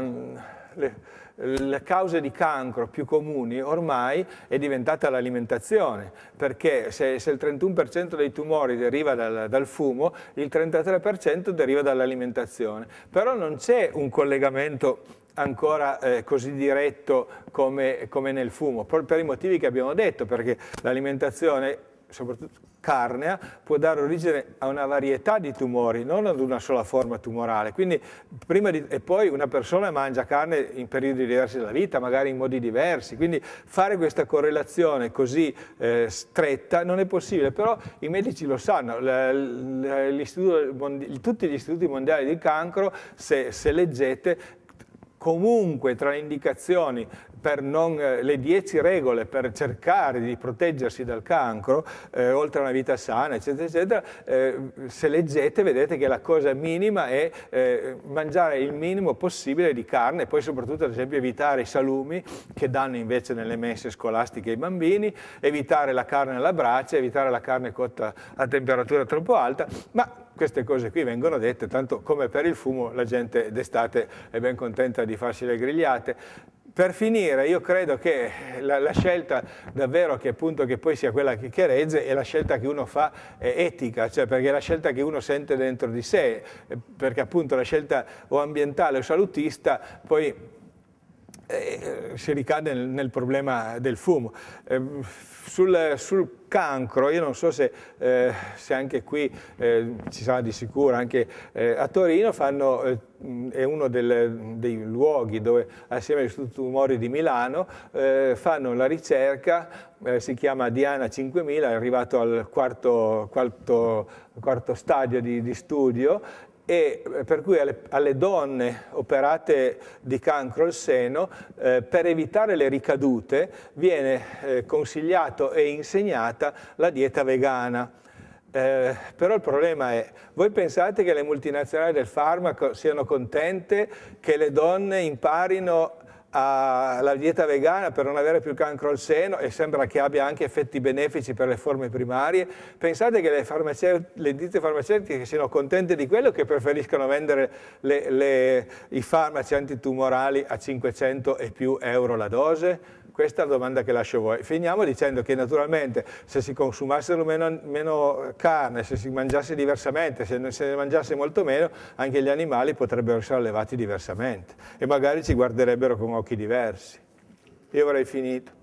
S1: le, le cause di cancro più comuni ormai è diventata l'alimentazione, perché se, se il 31% dei tumori deriva dal, dal fumo, il 33% deriva dall'alimentazione. Però non c'è un collegamento ancora eh, così diretto come, come nel fumo, per, per i motivi che abbiamo detto, perché l'alimentazione soprattutto carnea può dare origine a una varietà di tumori, non ad una sola forma tumorale. Quindi prima di, e poi una persona mangia carne in periodi diversi della vita, magari in modi diversi, quindi fare questa correlazione così eh, stretta non è possibile, però i medici lo sanno, tutti gli istituti mondiali di cancro, se, se leggete, comunque tra le indicazioni per non, eh, le 10 regole per cercare di proteggersi dal cancro, eh, oltre a una vita sana, eccetera, eccetera, eh, se leggete vedete che la cosa minima è eh, mangiare il minimo possibile di carne, poi soprattutto ad esempio evitare i salumi che danno invece nelle messe scolastiche ai bambini, evitare la carne alla brace, evitare la carne cotta a temperatura troppo alta, ma queste cose qui vengono dette, tanto come per il fumo la gente d'estate è ben contenta di farsi le grigliate per finire, io credo che la, la scelta davvero che, appunto, che poi sia quella che, che regge è la scelta che uno fa etica, cioè perché è la scelta che uno sente dentro di sé, eh, perché appunto la scelta o ambientale o salutista poi eh, si ricade nel, nel, problema del fumo. Eh, sul, sul, cancro, io non so se, eh, se anche qui ci eh, sarà di sicuro, anche eh, a Torino fanno, eh, è uno del, dei luoghi dove assieme all'Istituto Tumori di Milano fanno la ricerca, si chiama Diana 5000, è arrivato al quarto, quarto, quarto stadio di, di studio e eh, per cui alle, alle donne operate di cancro al seno, eh, per evitare le ricadute, viene eh, consigliato e insegnata la dieta vegana. Eh, però il problema è, voi pensate che le multinazionali del farmaco siano contente che le donne imparino alla dieta vegana per non avere più cancro al seno e sembra che abbia anche effetti benefici per le forme primarie. Pensate che le, le ditte farmaceutiche siano contente di quello che preferiscono vendere le, le, i farmaci antitumorali a 500 e più euro la dose? Questa è la domanda che lascio a voi. Finiamo dicendo che naturalmente se si consumassero meno, meno carne, se si mangiasse diversamente, se se ne mangiasse molto meno, anche gli animali potrebbero essere allevati diversamente e magari ci guarderebbero con occhi diversi. Io avrei finito.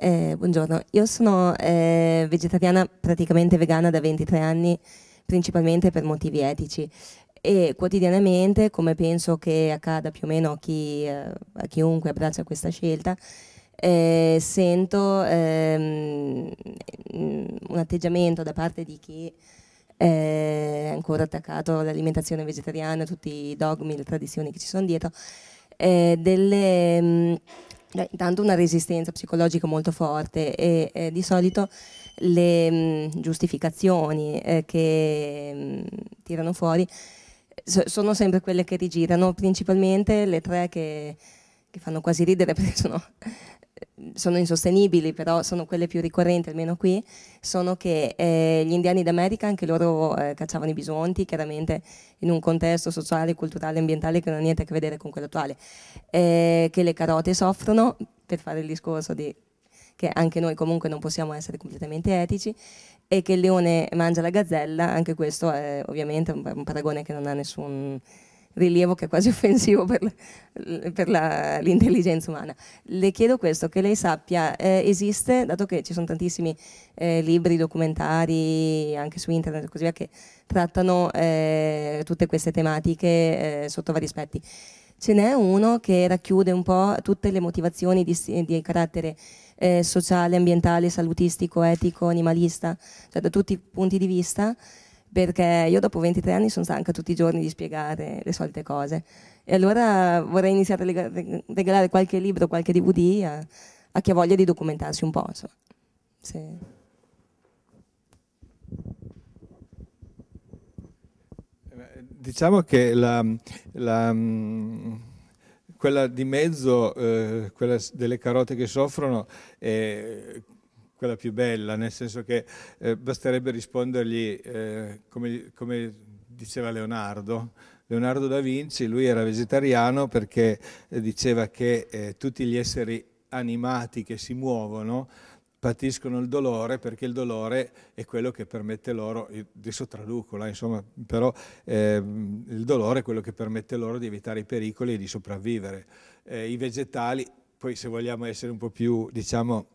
S3: Eh, buongiorno, io sono eh, vegetariana praticamente vegana da 23 anni, principalmente per motivi etici e quotidianamente, come penso che accada più o meno a, chi, eh, a chiunque abbraccia questa scelta, eh, sento ehm, mm, un atteggiamento da parte di chi eh, è ancora attaccato all'alimentazione vegetariana, tutti i dogmi, le tradizioni che ci sono dietro, eh, delle... Mh, mm, Beh, intanto una resistenza psicologica molto forte e eh, di solito le mh, mm, giustificazioni eh, che mh, mm, tirano fuori so, sono sempre quelle che rigirano, principalmente le tre che, che fanno quasi ridere perché sono sono insostenibili, però sono quelle più ricorrenti, almeno qui, sono che eh, gli indiani d'America anche loro eh, cacciavano i bisonti, chiaramente in un contesto sociale, culturale e ambientale che non ha niente a che vedere con quello attuale, eh, che le carote soffrono, per fare il discorso di che anche noi comunque non possiamo essere completamente etici, e che il leone mangia la gazzella, anche questo è ovviamente un paragone che non ha nessun rilievo che è quasi offensivo per, l'intelligenza umana. Le chiedo questo, che lei sappia, eh, esiste, dato che ci sono tantissimi eh, libri, documentari, anche su internet e così via, che trattano eh, tutte queste tematiche eh, sotto vari aspetti, ce n'è uno che racchiude un po' tutte le motivazioni di, di carattere eh, sociale, ambientale, salutistico, etico, animalista, cioè da tutti i punti di vista, perché io dopo 23 anni sono stanca tutti i giorni di spiegare le solite cose e allora vorrei iniziare a regalare qualche libro, qualche DVD a, a chi ha voglia di documentarsi un po'. So. Se...
S1: Diciamo che la, la, quella di mezzo, eh, quella delle carote che soffrono, è quella più bella, nel senso che eh, basterebbe rispondergli eh, come, come, diceva Leonardo. Leonardo da Vinci, lui era vegetariano perché eh, diceva che eh, tutti gli esseri animati che si muovono patiscono il dolore perché il dolore è quello che permette loro, adesso traduco, là, insomma, però ehm, il dolore è quello che permette loro di evitare i pericoli e di sopravvivere. Eh, I vegetali, poi se vogliamo essere un po' più, diciamo,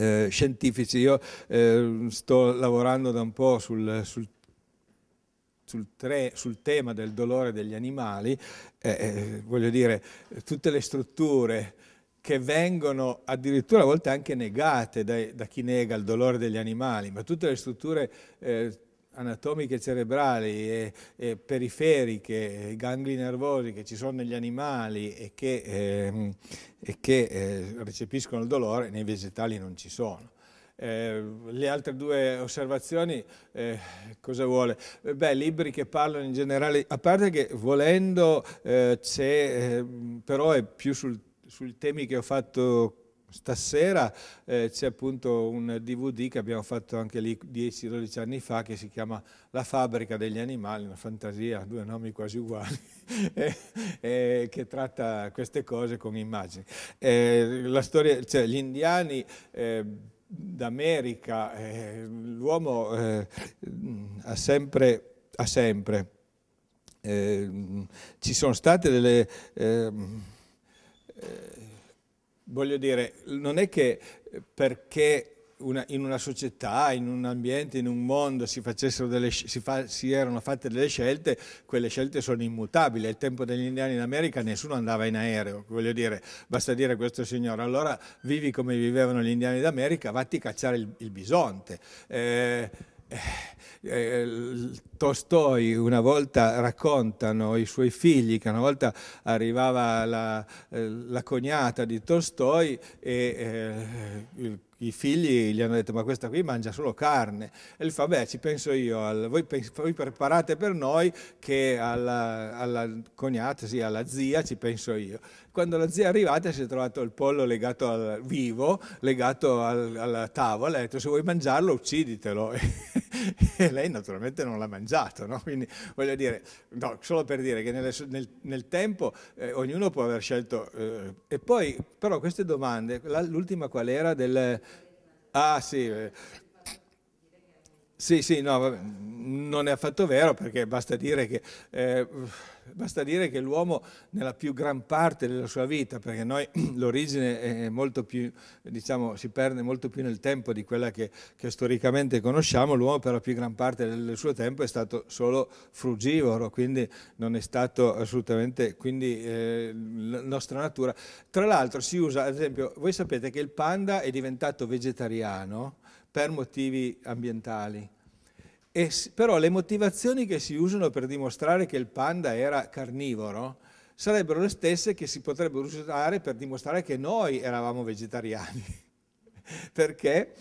S1: eh, scientifici. Io eh, sto lavorando da un po' sul, sul sul, tre, sul, tema del dolore degli animali, eh, eh, voglio dire, tutte le strutture che vengono addirittura a volte anche negate dai, da chi nega il dolore degli animali, ma tutte le strutture eh, anatomiche cerebrali e, e periferiche, gangli nervosi che ci sono negli animali e che, eh, e che eh, recepiscono il dolore, nei vegetali non ci sono. Eh, le altre due osservazioni, eh, cosa vuole? Beh, libri che parlano in generale, a parte che volendo eh, c'è, eh, però è più sul, sui temi che ho fatto Stasera eh, c'è appunto un DVD che abbiamo fatto anche lì 10-12 anni fa che si chiama La fabbrica degli animali, una fantasia, due nomi quasi uguali, e, e eh, eh, che tratta queste cose con immagini. Eh, la storia, cioè, gli indiani... Eh, d'America, eh, l'uomo eh, ha sempre, ha sempre eh, ci sono state delle eh, voglio dire, non è che eh, perché una, in una società, in un ambiente, in un mondo si, facessero delle, si, fa, si, erano fatte delle scelte, quelle scelte sono immutabili. Al tempo degli indiani in America nessuno andava in aereo, voglio dire, basta dire a questo signore, allora vivi come vivevano gli indiani d'America, vatti a cacciare il, il bisonte. Eh, eh, eh Tolstoi una volta raccontano i suoi figli che una volta arrivava la, eh, la cognata di Tolstoi e eh, i figli gli hanno detto ma questa qui mangia solo carne e lui fa beh ci penso io al, voi, voi, preparate per noi che alla, alla cognata sì alla zia ci penso io quando la zia è arrivata si è trovato il pollo legato al vivo, legato al, alla tavola, e ha detto se vuoi mangiarlo ucciditelo. e lei naturalmente non l'ha mangiato organizzato, no? quindi voglio dire, no, solo per dire che nelle, nel, nel, tempo eh, ognuno può aver scelto, eh, e poi però queste domande, l'ultima qual era del... Ah sì, eh, sì, sì, no, non è affatto vero perché basta dire che... Eh, Basta dire che l'uomo nella più gran parte della sua vita, perché noi l'origine diciamo, si perde molto più nel tempo di quella che, che, storicamente conosciamo, l'uomo per la più gran parte del suo tempo è stato solo frugivoro, quindi non è stato assolutamente quindi, eh, la nostra natura. Tra l'altro si usa, ad esempio, voi sapete che il panda è diventato vegetariano per motivi ambientali e, però le motivazioni che si usano per dimostrare che il panda era carnivoro sarebbero le stesse che si potrebbero usare per dimostrare che noi eravamo vegetariani. Perché?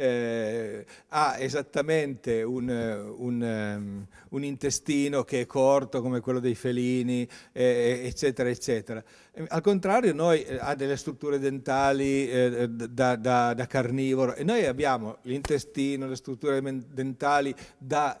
S1: eh, ha esattamente un, eh, un, ehm, un, intestino che è corto come quello dei felini, eh, eh eccetera, eccetera. Eh, al contrario, noi eh, ha delle strutture dentali da, da, da, carnivoro e noi abbiamo l'intestino, le strutture dentali da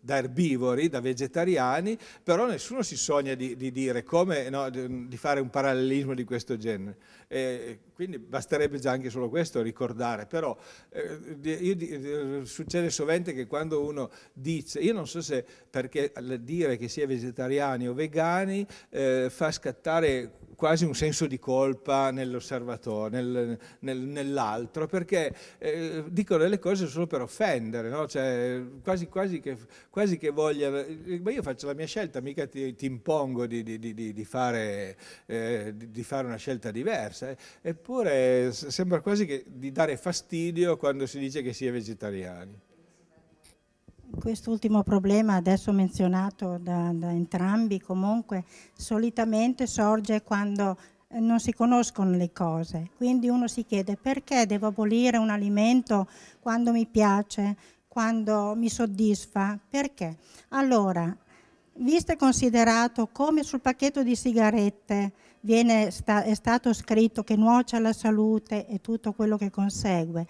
S1: da erbivori, da vegetariani, però nessuno si sogna di, di dire come, no, di fare un parallelismo di questo genere. Eh, quindi basterebbe già anche solo questo ricordare, però eh, io, eh, succede sovente che quando uno dice, io non so se perché dire che si è vegetariani o vegani eh, fa scattare quasi un senso di colpa nell'osservatore, nel, nel, nell'altro, perché eh, dicono delle cose solo per offendere, no? cioè, quasi, quasi, che, quasi, che, voglia... Ma io faccio la mia scelta, mica ti, ti impongo di, di, di, di fare, eh, di fare una scelta diversa, eppure sembra quasi che, di dare fastidio quando si dice che si è vegetariani
S2: quest'ultimo problema adesso menzionato da, da, entrambi comunque solitamente sorge quando eh, non si conoscono le cose, quindi uno si chiede perché devo abolire un alimento quando mi piace, quando mi soddisfa, perché? Allora, visto e considerato come sul pacchetto di sigarette viene, sta, è stato scritto che nuoce alla salute e tutto quello che consegue,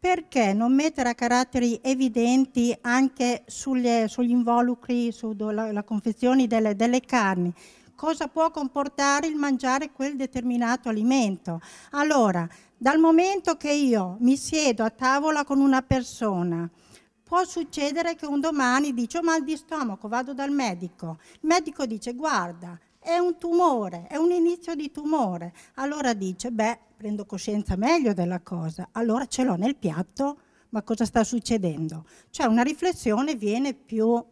S2: perché non mettere a caratteri evidenti anche sulle, eh, sugli involucri, sulla confezione delle, delle carni? Cosa può comportare il mangiare quel determinato alimento? Allora, dal momento che io mi siedo a tavola con una persona, può succedere che un domani dice ho oh, mal di stomaco, vado dal medico. Il medico dice guarda, è un tumore, è un inizio di tumore. Allora dice, beh, prendo coscienza meglio della cosa, allora ce l'ho nel piatto, ma cosa sta succedendo? Cioè una riflessione viene più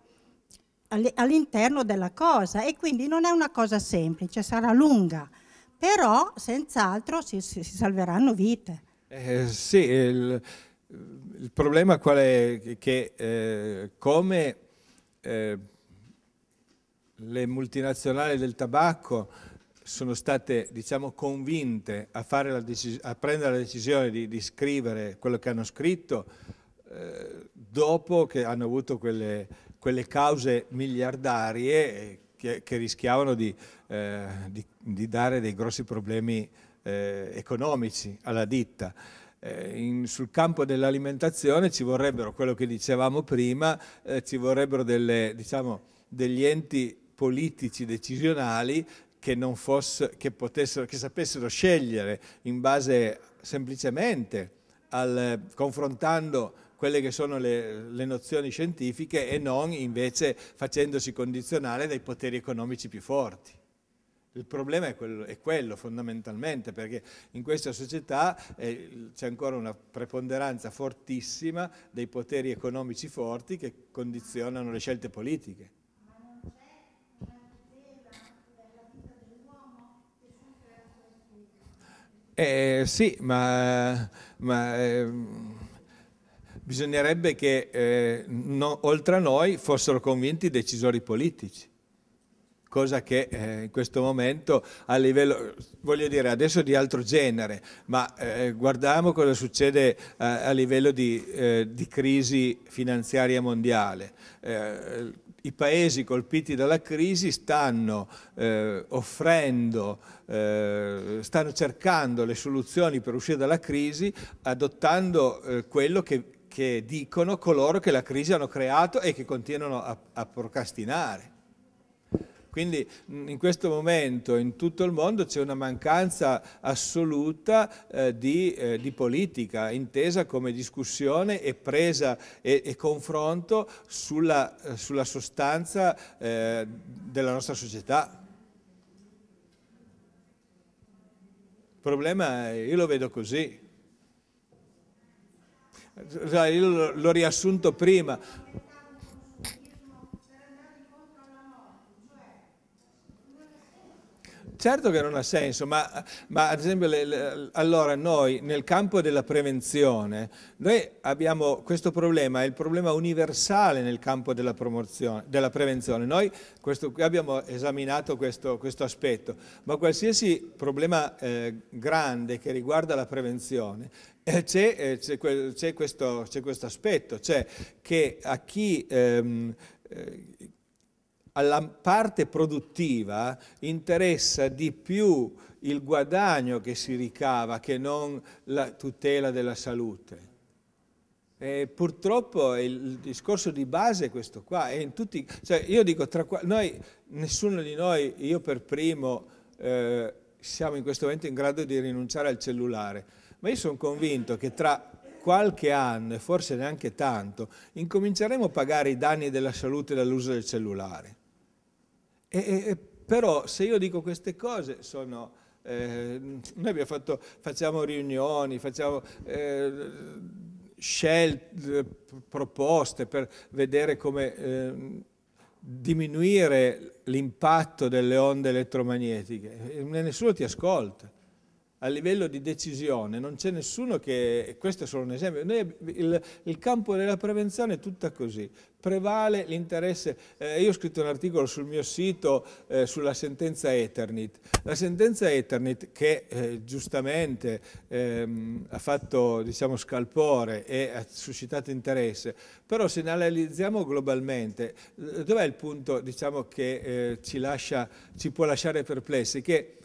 S2: all'interno della cosa e quindi non è una cosa semplice, sarà lunga, però senz'altro si, si, si, salveranno vite.
S1: Eh, sì, il, il, problema qual è? Che eh, come... Eh, le multinazionali del tabacco sono state diciamo, convinte a, a, prendere la decisione di, di, scrivere quello che hanno scritto eh, dopo che hanno avuto quelle, quelle cause miliardarie che, che rischiavano di, eh, di, di, dare dei grossi problemi eh, economici alla ditta. Eh, in, sul campo dell'alimentazione ci vorrebbero, quello che dicevamo prima, eh, ci vorrebbero delle, diciamo, degli enti politici decisionali che, non fosse, che, potessero, che sapessero scegliere in base semplicemente al, confrontando quelle che sono le, le, nozioni scientifiche e non invece facendosi condizionare dai poteri economici più forti. Il problema è quello, è quello fondamentalmente, perché in questa società eh, c'è ancora una preponderanza fortissima dei poteri economici forti che condizionano le scelte politiche. Eh, sì, ma, ma eh, bisognerebbe che eh, no, oltre a noi fossero convinti i decisori politici cosa che eh, in questo momento a livello, voglio dire adesso di altro genere, ma eh, guardiamo cosa succede eh, a livello di, eh, di, crisi finanziaria mondiale eh, i paesi colpiti dalla crisi stanno eh, offrendo, eh, stanno cercando le soluzioni per uscire dalla crisi adottando eh, quello che, che, dicono coloro che la crisi hanno creato e che continuano a, a procrastinare. Quindi in questo momento in tutto il mondo c'è una mancanza assoluta eh, di, eh, di, politica, intesa come discussione e presa e, e confronto sulla, eh, sulla sostanza eh, della nostra società. Il problema è, eh, io lo vedo così. Cioè, io l'ho riassunto prima, Certo che non ha senso, ma, ma ad esempio le, le, allora noi nel campo della prevenzione, noi abbiamo questo problema, è il problema universale nel campo della, della prevenzione. Noi questo, abbiamo esaminato questo, questo, aspetto, ma qualsiasi problema eh, grande che riguarda la prevenzione, eh, eh, c'è, questo, questo, aspetto, cioè che a chi... Ehm, eh, alla parte produttiva interessa di più il guadagno che si ricava che non la tutela della salute. E purtroppo il discorso di base è questo qua. È tutti, cioè io dico, tra, noi, nessuno di noi, io per primo, eh, siamo in questo momento in grado di rinunciare al cellulare, ma io sono convinto che tra qualche anno, e forse neanche tanto, incominceremo a pagare i danni della salute dall'uso del cellulare. E, e, però se io dico queste cose sono... Eh, noi fatto, facciamo riunioni, facciamo... Eh, scelte, eh, proposte per vedere come eh, diminuire l'impatto delle onde elettromagnetiche. Nessuno ti ascolta a livello di decisione, non c'è nessuno che, questo è solo un esempio, Noi, il, il, campo della prevenzione è tutta così, prevale l'interesse, eh, io ho scritto un articolo sul mio sito eh, sulla sentenza Eternit, la sentenza Eternit che eh, giustamente ehm, ha fatto diciamo, scalpore e ha suscitato interesse, però se ne analizziamo globalmente, dov'è il punto diciamo, che eh, ci, lascia, ci può lasciare perplessi? Che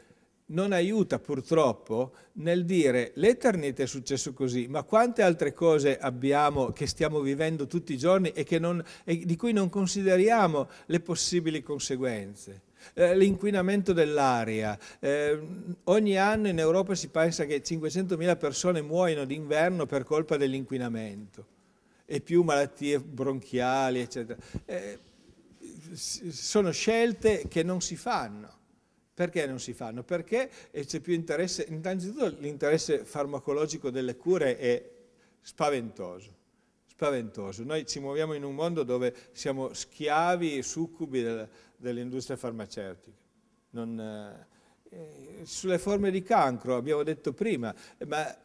S1: non aiuta purtroppo nel dire l'Eternit è successo così, ma quante altre cose abbiamo che stiamo vivendo tutti i giorni e, non, e di cui non consideriamo le possibili conseguenze. Eh, l'inquinamento dell'aria. Eh, ogni anno in Europa si pensa che 500.000 persone muoiono d'inverno per colpa dell'inquinamento e più malattie bronchiali, eccetera. Eh, sono scelte che non si fanno perché non si fanno? Perché c'è più interesse, innanzitutto l'interesse farmacologico delle cure è spaventoso. Spaventoso. Noi ci muoviamo in un mondo dove siamo schiavi e succubi del, dell'industria farmaceutica. Non, eh, eh sulle forme di cancro, abbiamo detto prima, ma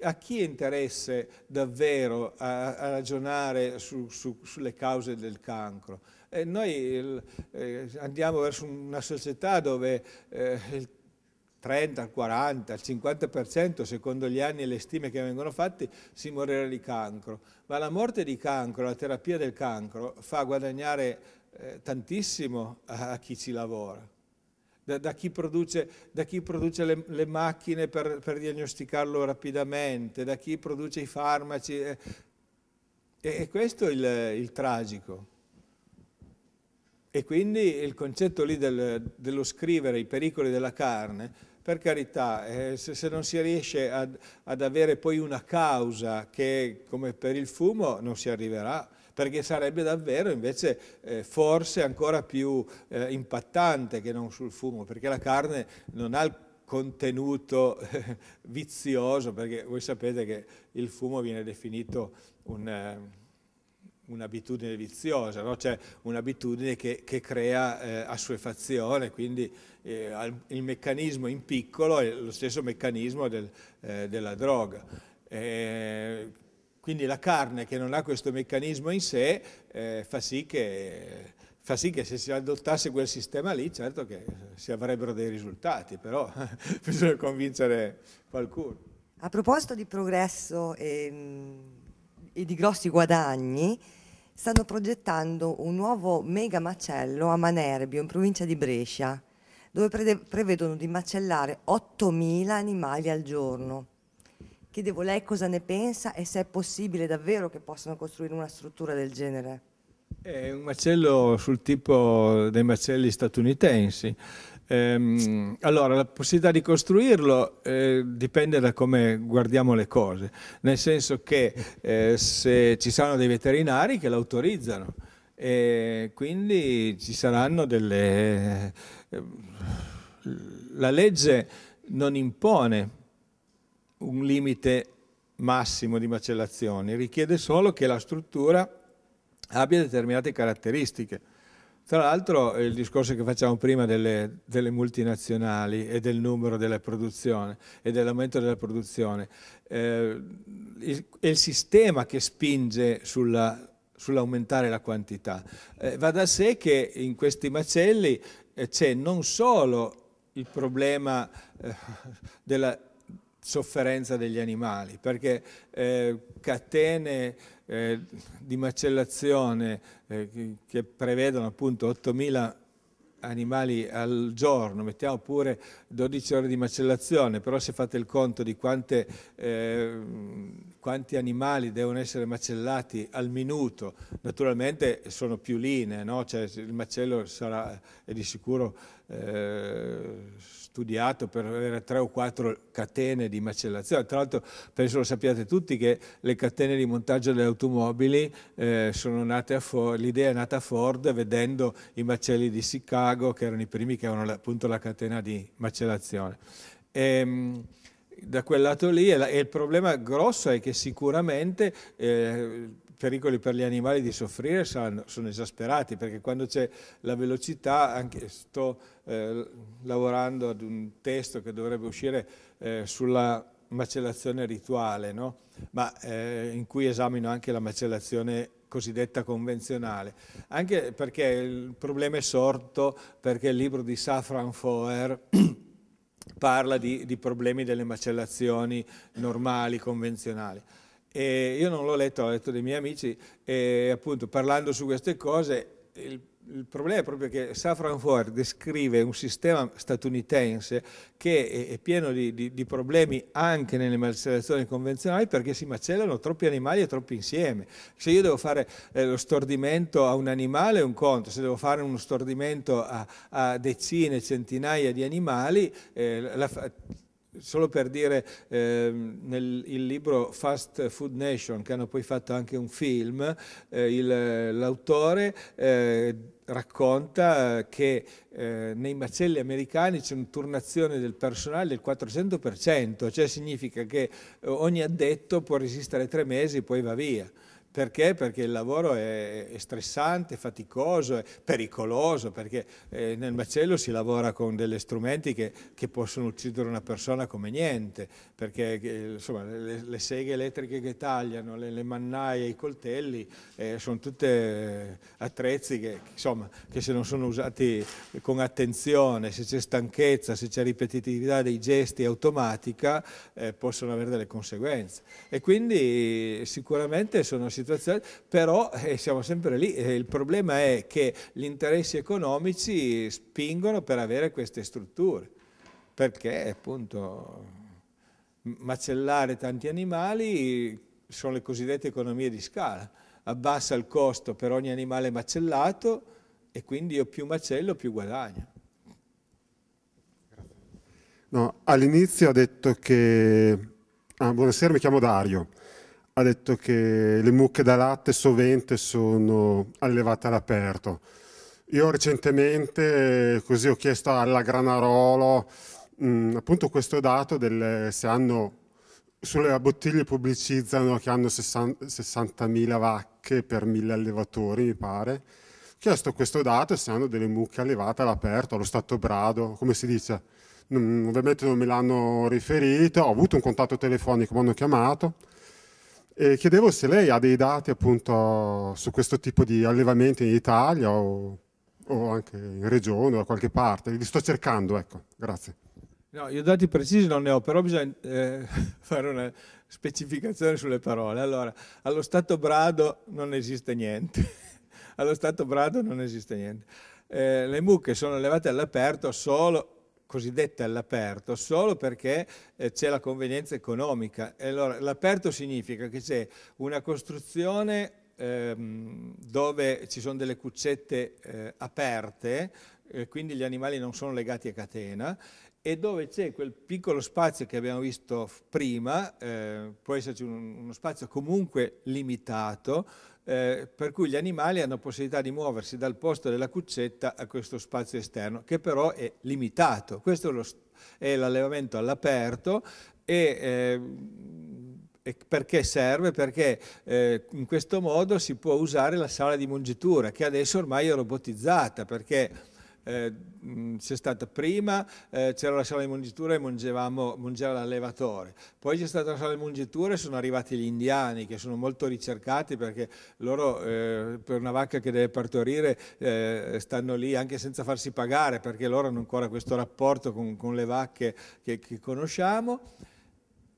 S1: a chi interessa davvero a, a ragionare su, su, sulle cause del cancro? eh, noi eh, andiamo verso una società dove eh, il 30, il 40, il 50%, secondo gli anni e le stime che vengono fatte, si morirà di cancro. Ma la morte di cancro, la terapia del cancro, fa guadagnare eh, tantissimo a, a chi ci lavora. Da, da, chi produce, da, chi produce, le, le macchine per, per, diagnosticarlo rapidamente, da chi produce i farmaci. Eh. E, e questo è il, il tragico. E quindi il concetto lì del, dello scrivere i pericoli della carne per carità, eh, se, se, non si riesce ad, ad, avere poi una causa che come per il fumo non si arriverà, perché sarebbe davvero invece eh, forse ancora più eh, impattante che non sul fumo, perché la carne non ha il contenuto eh, vizioso, perché voi sapete che il fumo viene definito un eh, un'abitudine viziosa, no? cioè un'abitudine che, che, crea eh, assuefazione, quindi eh, al, il meccanismo in piccolo è lo stesso meccanismo del, eh, della droga. Eh, quindi la carne che non ha questo meccanismo in sé eh, fa sì, che, fa, sì che, se si adottasse quel sistema lì, certo che si avrebbero dei risultati, però bisogna convincere qualcuno.
S3: A proposito di progresso e, ehm, e di grossi guadagni, stanno progettando un nuovo mega macello a Manerbio, in provincia di Brescia, dove prevedono di macellare 8.000 animali al giorno. Chiedevo lei cosa ne pensa e se è possibile davvero che possano costruire una struttura del genere.
S1: È un macello sul tipo dei macelli statunitensi, Ehm, allora, la possibilità di costruirlo eh, dipende da come guardiamo le cose, nel senso che eh, se ci saranno dei veterinari che l'autorizzano, e quindi ci saranno delle... Eh, la legge non impone un limite massimo di macellazioni, richiede solo che la struttura abbia determinate caratteristiche tra l'altro il discorso che facciamo prima delle, delle, multinazionali e del numero della produzione e dell'aumento della produzione, eh, il, è il sistema che spinge sulla, sull'aumentare la quantità. Eh, va da sé che in questi macelli eh, c'è non solo il problema eh, della sofferenza degli animali, perché eh, catene eh, di macellazione eh, che prevedono appunto 8.000 animali al giorno, mettiamo pure 12 ore di macellazione, però se fate il conto di quante eh, quanti animali devono essere macellati al minuto. Naturalmente sono più linee, no? cioè, il macello sarà è di sicuro eh, studiato per avere tre o quattro catene di macellazione. Tra l'altro penso lo sappiate tutti che le catene di montaggio delle automobili eh, sono nate a Ford, l'idea è nata a Ford vedendo i macelli di Chicago che erano i primi che avevano appunto la catena di macellazione. E, ehm, da quel lato lì e, il problema grosso è che sicuramente eh, pericoli per gli animali di soffrire sono, sono esasperati perché quando c'è la velocità, anche sto eh, lavorando ad un testo che dovrebbe uscire eh, sulla macellazione rituale, no? ma eh, in cui esamino anche la macellazione cosiddetta convenzionale, anche perché il problema è sorto perché il libro di Safran Foer parla di, di problemi delle macellazioni normali, convenzionali. E io non l'ho letto, l'ho letto dei miei amici e appunto parlando su queste cose il il problema è proprio che Safran Foer descrive un sistema statunitense che è pieno di, di, di, problemi anche nelle macellazioni convenzionali perché si macellano troppi animali e troppi insieme. Se io devo fare eh, lo stordimento a un animale è un conto, se devo fare uno stordimento a, a decine, centinaia di animali, eh, la, solo per dire, eh, nel libro Fast Food Nation, che hanno poi fatto anche un film, eh, l'autore eh, racconta eh, che eh, nei macelli americani c'è una turnazione del personale del 400%, cioè significa che eh, ogni addetto può resistere tre mesi e poi va via. Perché? Perché il lavoro è, stressante, faticoso, è pericoloso, perché eh, nel macello si lavora con degli strumenti che, che, possono uccidere una persona come niente, perché eh, insomma, le, le, seghe elettriche che tagliano, le, le mannaie, i coltelli, eh, sono tutte eh, attrezzi che, insomma, che se non sono usati con attenzione, se c'è stanchezza, se c'è ripetitività dei gesti automatica, eh, possono avere delle conseguenze. E quindi sicuramente sono situazioni situazione, però eh, siamo sempre lì. Eh, il problema è che gli interessi economici spingono per avere queste strutture, perché appunto macellare tanti animali sono le cosiddette economie di scala, abbassa il costo per ogni animale macellato e quindi io più macello più guadagno.
S4: No, all'inizio ha detto che... Ah, buonasera, mi chiamo Dario ha detto che le mucche da latte sovente sono allevate all'aperto. Io recentemente eh, così ho chiesto alla Granarolo mh, mm, appunto questo dato del, se hanno sulle bottiglie pubblicizzano che hanno 60.000 vacche per 1000 allevatori, mi pare. Ho chiesto questo dato se hanno delle mucche allevate all'aperto, allo stato brado, come si dice. Non, ovviamente non me l'hanno riferito, ho avuto un contatto telefonico, mi hanno chiamato e chiedevo se lei ha dei dati appunto su questo tipo di allevamenti in Italia o, o anche in regione o da qualche parte. Li sto cercando, ecco, grazie.
S1: No, io dati precisi non ne ho, però bisogna eh, fare una specificazione sulle parole. Allora, allo Stato Brado non esiste niente. allo Stato Brado non esiste niente. Eh, le mucche sono allevate all'aperto solo cosiddette all'aperto solo perché eh, c'è la convenienza economica. E allora, l'aperto significa che c'è una costruzione ehm, dove ci sono delle cuccette eh, aperte, eh, quindi gli animali non sono legati a catena, e dove c'è quel piccolo spazio che abbiamo visto prima, eh, può esserci un, uno spazio comunque limitato, eh, per cui gli animali hanno possibilità di muoversi dal posto della cuccetta a questo spazio esterno, che però è limitato. Questo è l'allevamento all'aperto e... Eh, perché serve? Perché eh, in questo modo si può usare la sala di mungitura che adesso ormai è robotizzata perché eh, c'è stata prima, eh, c'era la sala di mungitura e mungevamo, mungeva l'allevatore, poi c'è stata la sala di mungitura e sono arrivati gli indiani che sono molto ricercati perché loro eh, per una vacca che deve partorire eh, stanno lì anche senza farsi pagare perché loro hanno ancora questo rapporto con, con le vacche che, che conosciamo.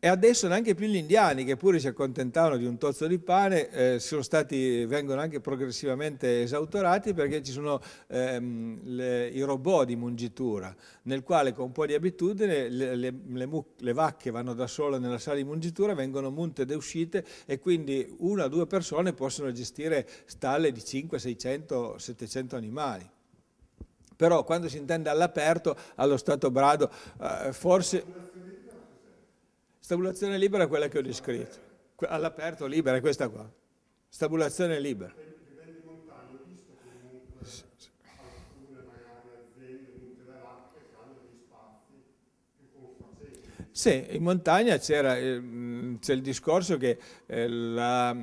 S1: E adesso neanche più gli indiani, che pure si accontentavano di un tozzo di pane, eh, stati, vengono anche progressivamente esautorati perché ci sono ehm, le, i robot di mungitura, nel quale con un po' di abitudine le, le, le vacche vanno da sole nella sala di mungitura, vengono munte ed uscite e quindi una o due persone possono gestire stalle di 5, 600, 700 animali però quando si intende all'aperto, allo stato brado, eh, forse... Stabulazione libera è quella che ho descritto, all'aperto libera è questa qua, stabulazione libera. Sì, in montagna ehm, c'è il discorso che eh, la,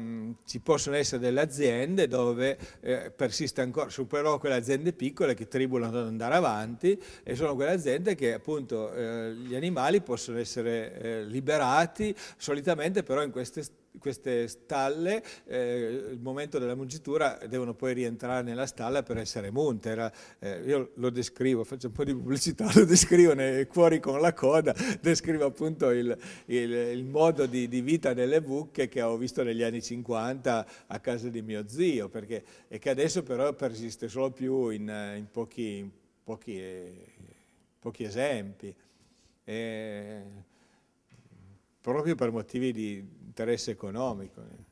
S1: ci possono essere delle aziende dove eh, persiste ancora, sono però quelle aziende piccole che tribulano ad andare avanti e sono quelle aziende che appunto eh, gli animali possono essere liberati, solitamente però in queste queste stalle, eh, il momento della mungitura devono poi rientrare nella stalla per essere munte. Era, eh, io lo descrivo, faccio un po' di pubblicità, lo descrivo nei cuori con la coda, descrivo appunto il, il, il modo di, di, vita delle bucche che ho visto negli anni 50 a casa di mio zio, perché, e che adesso però persiste solo più in, in pochi, in pochi, eh, pochi, esempi. Eh, proprio per motivi di, interesse economico.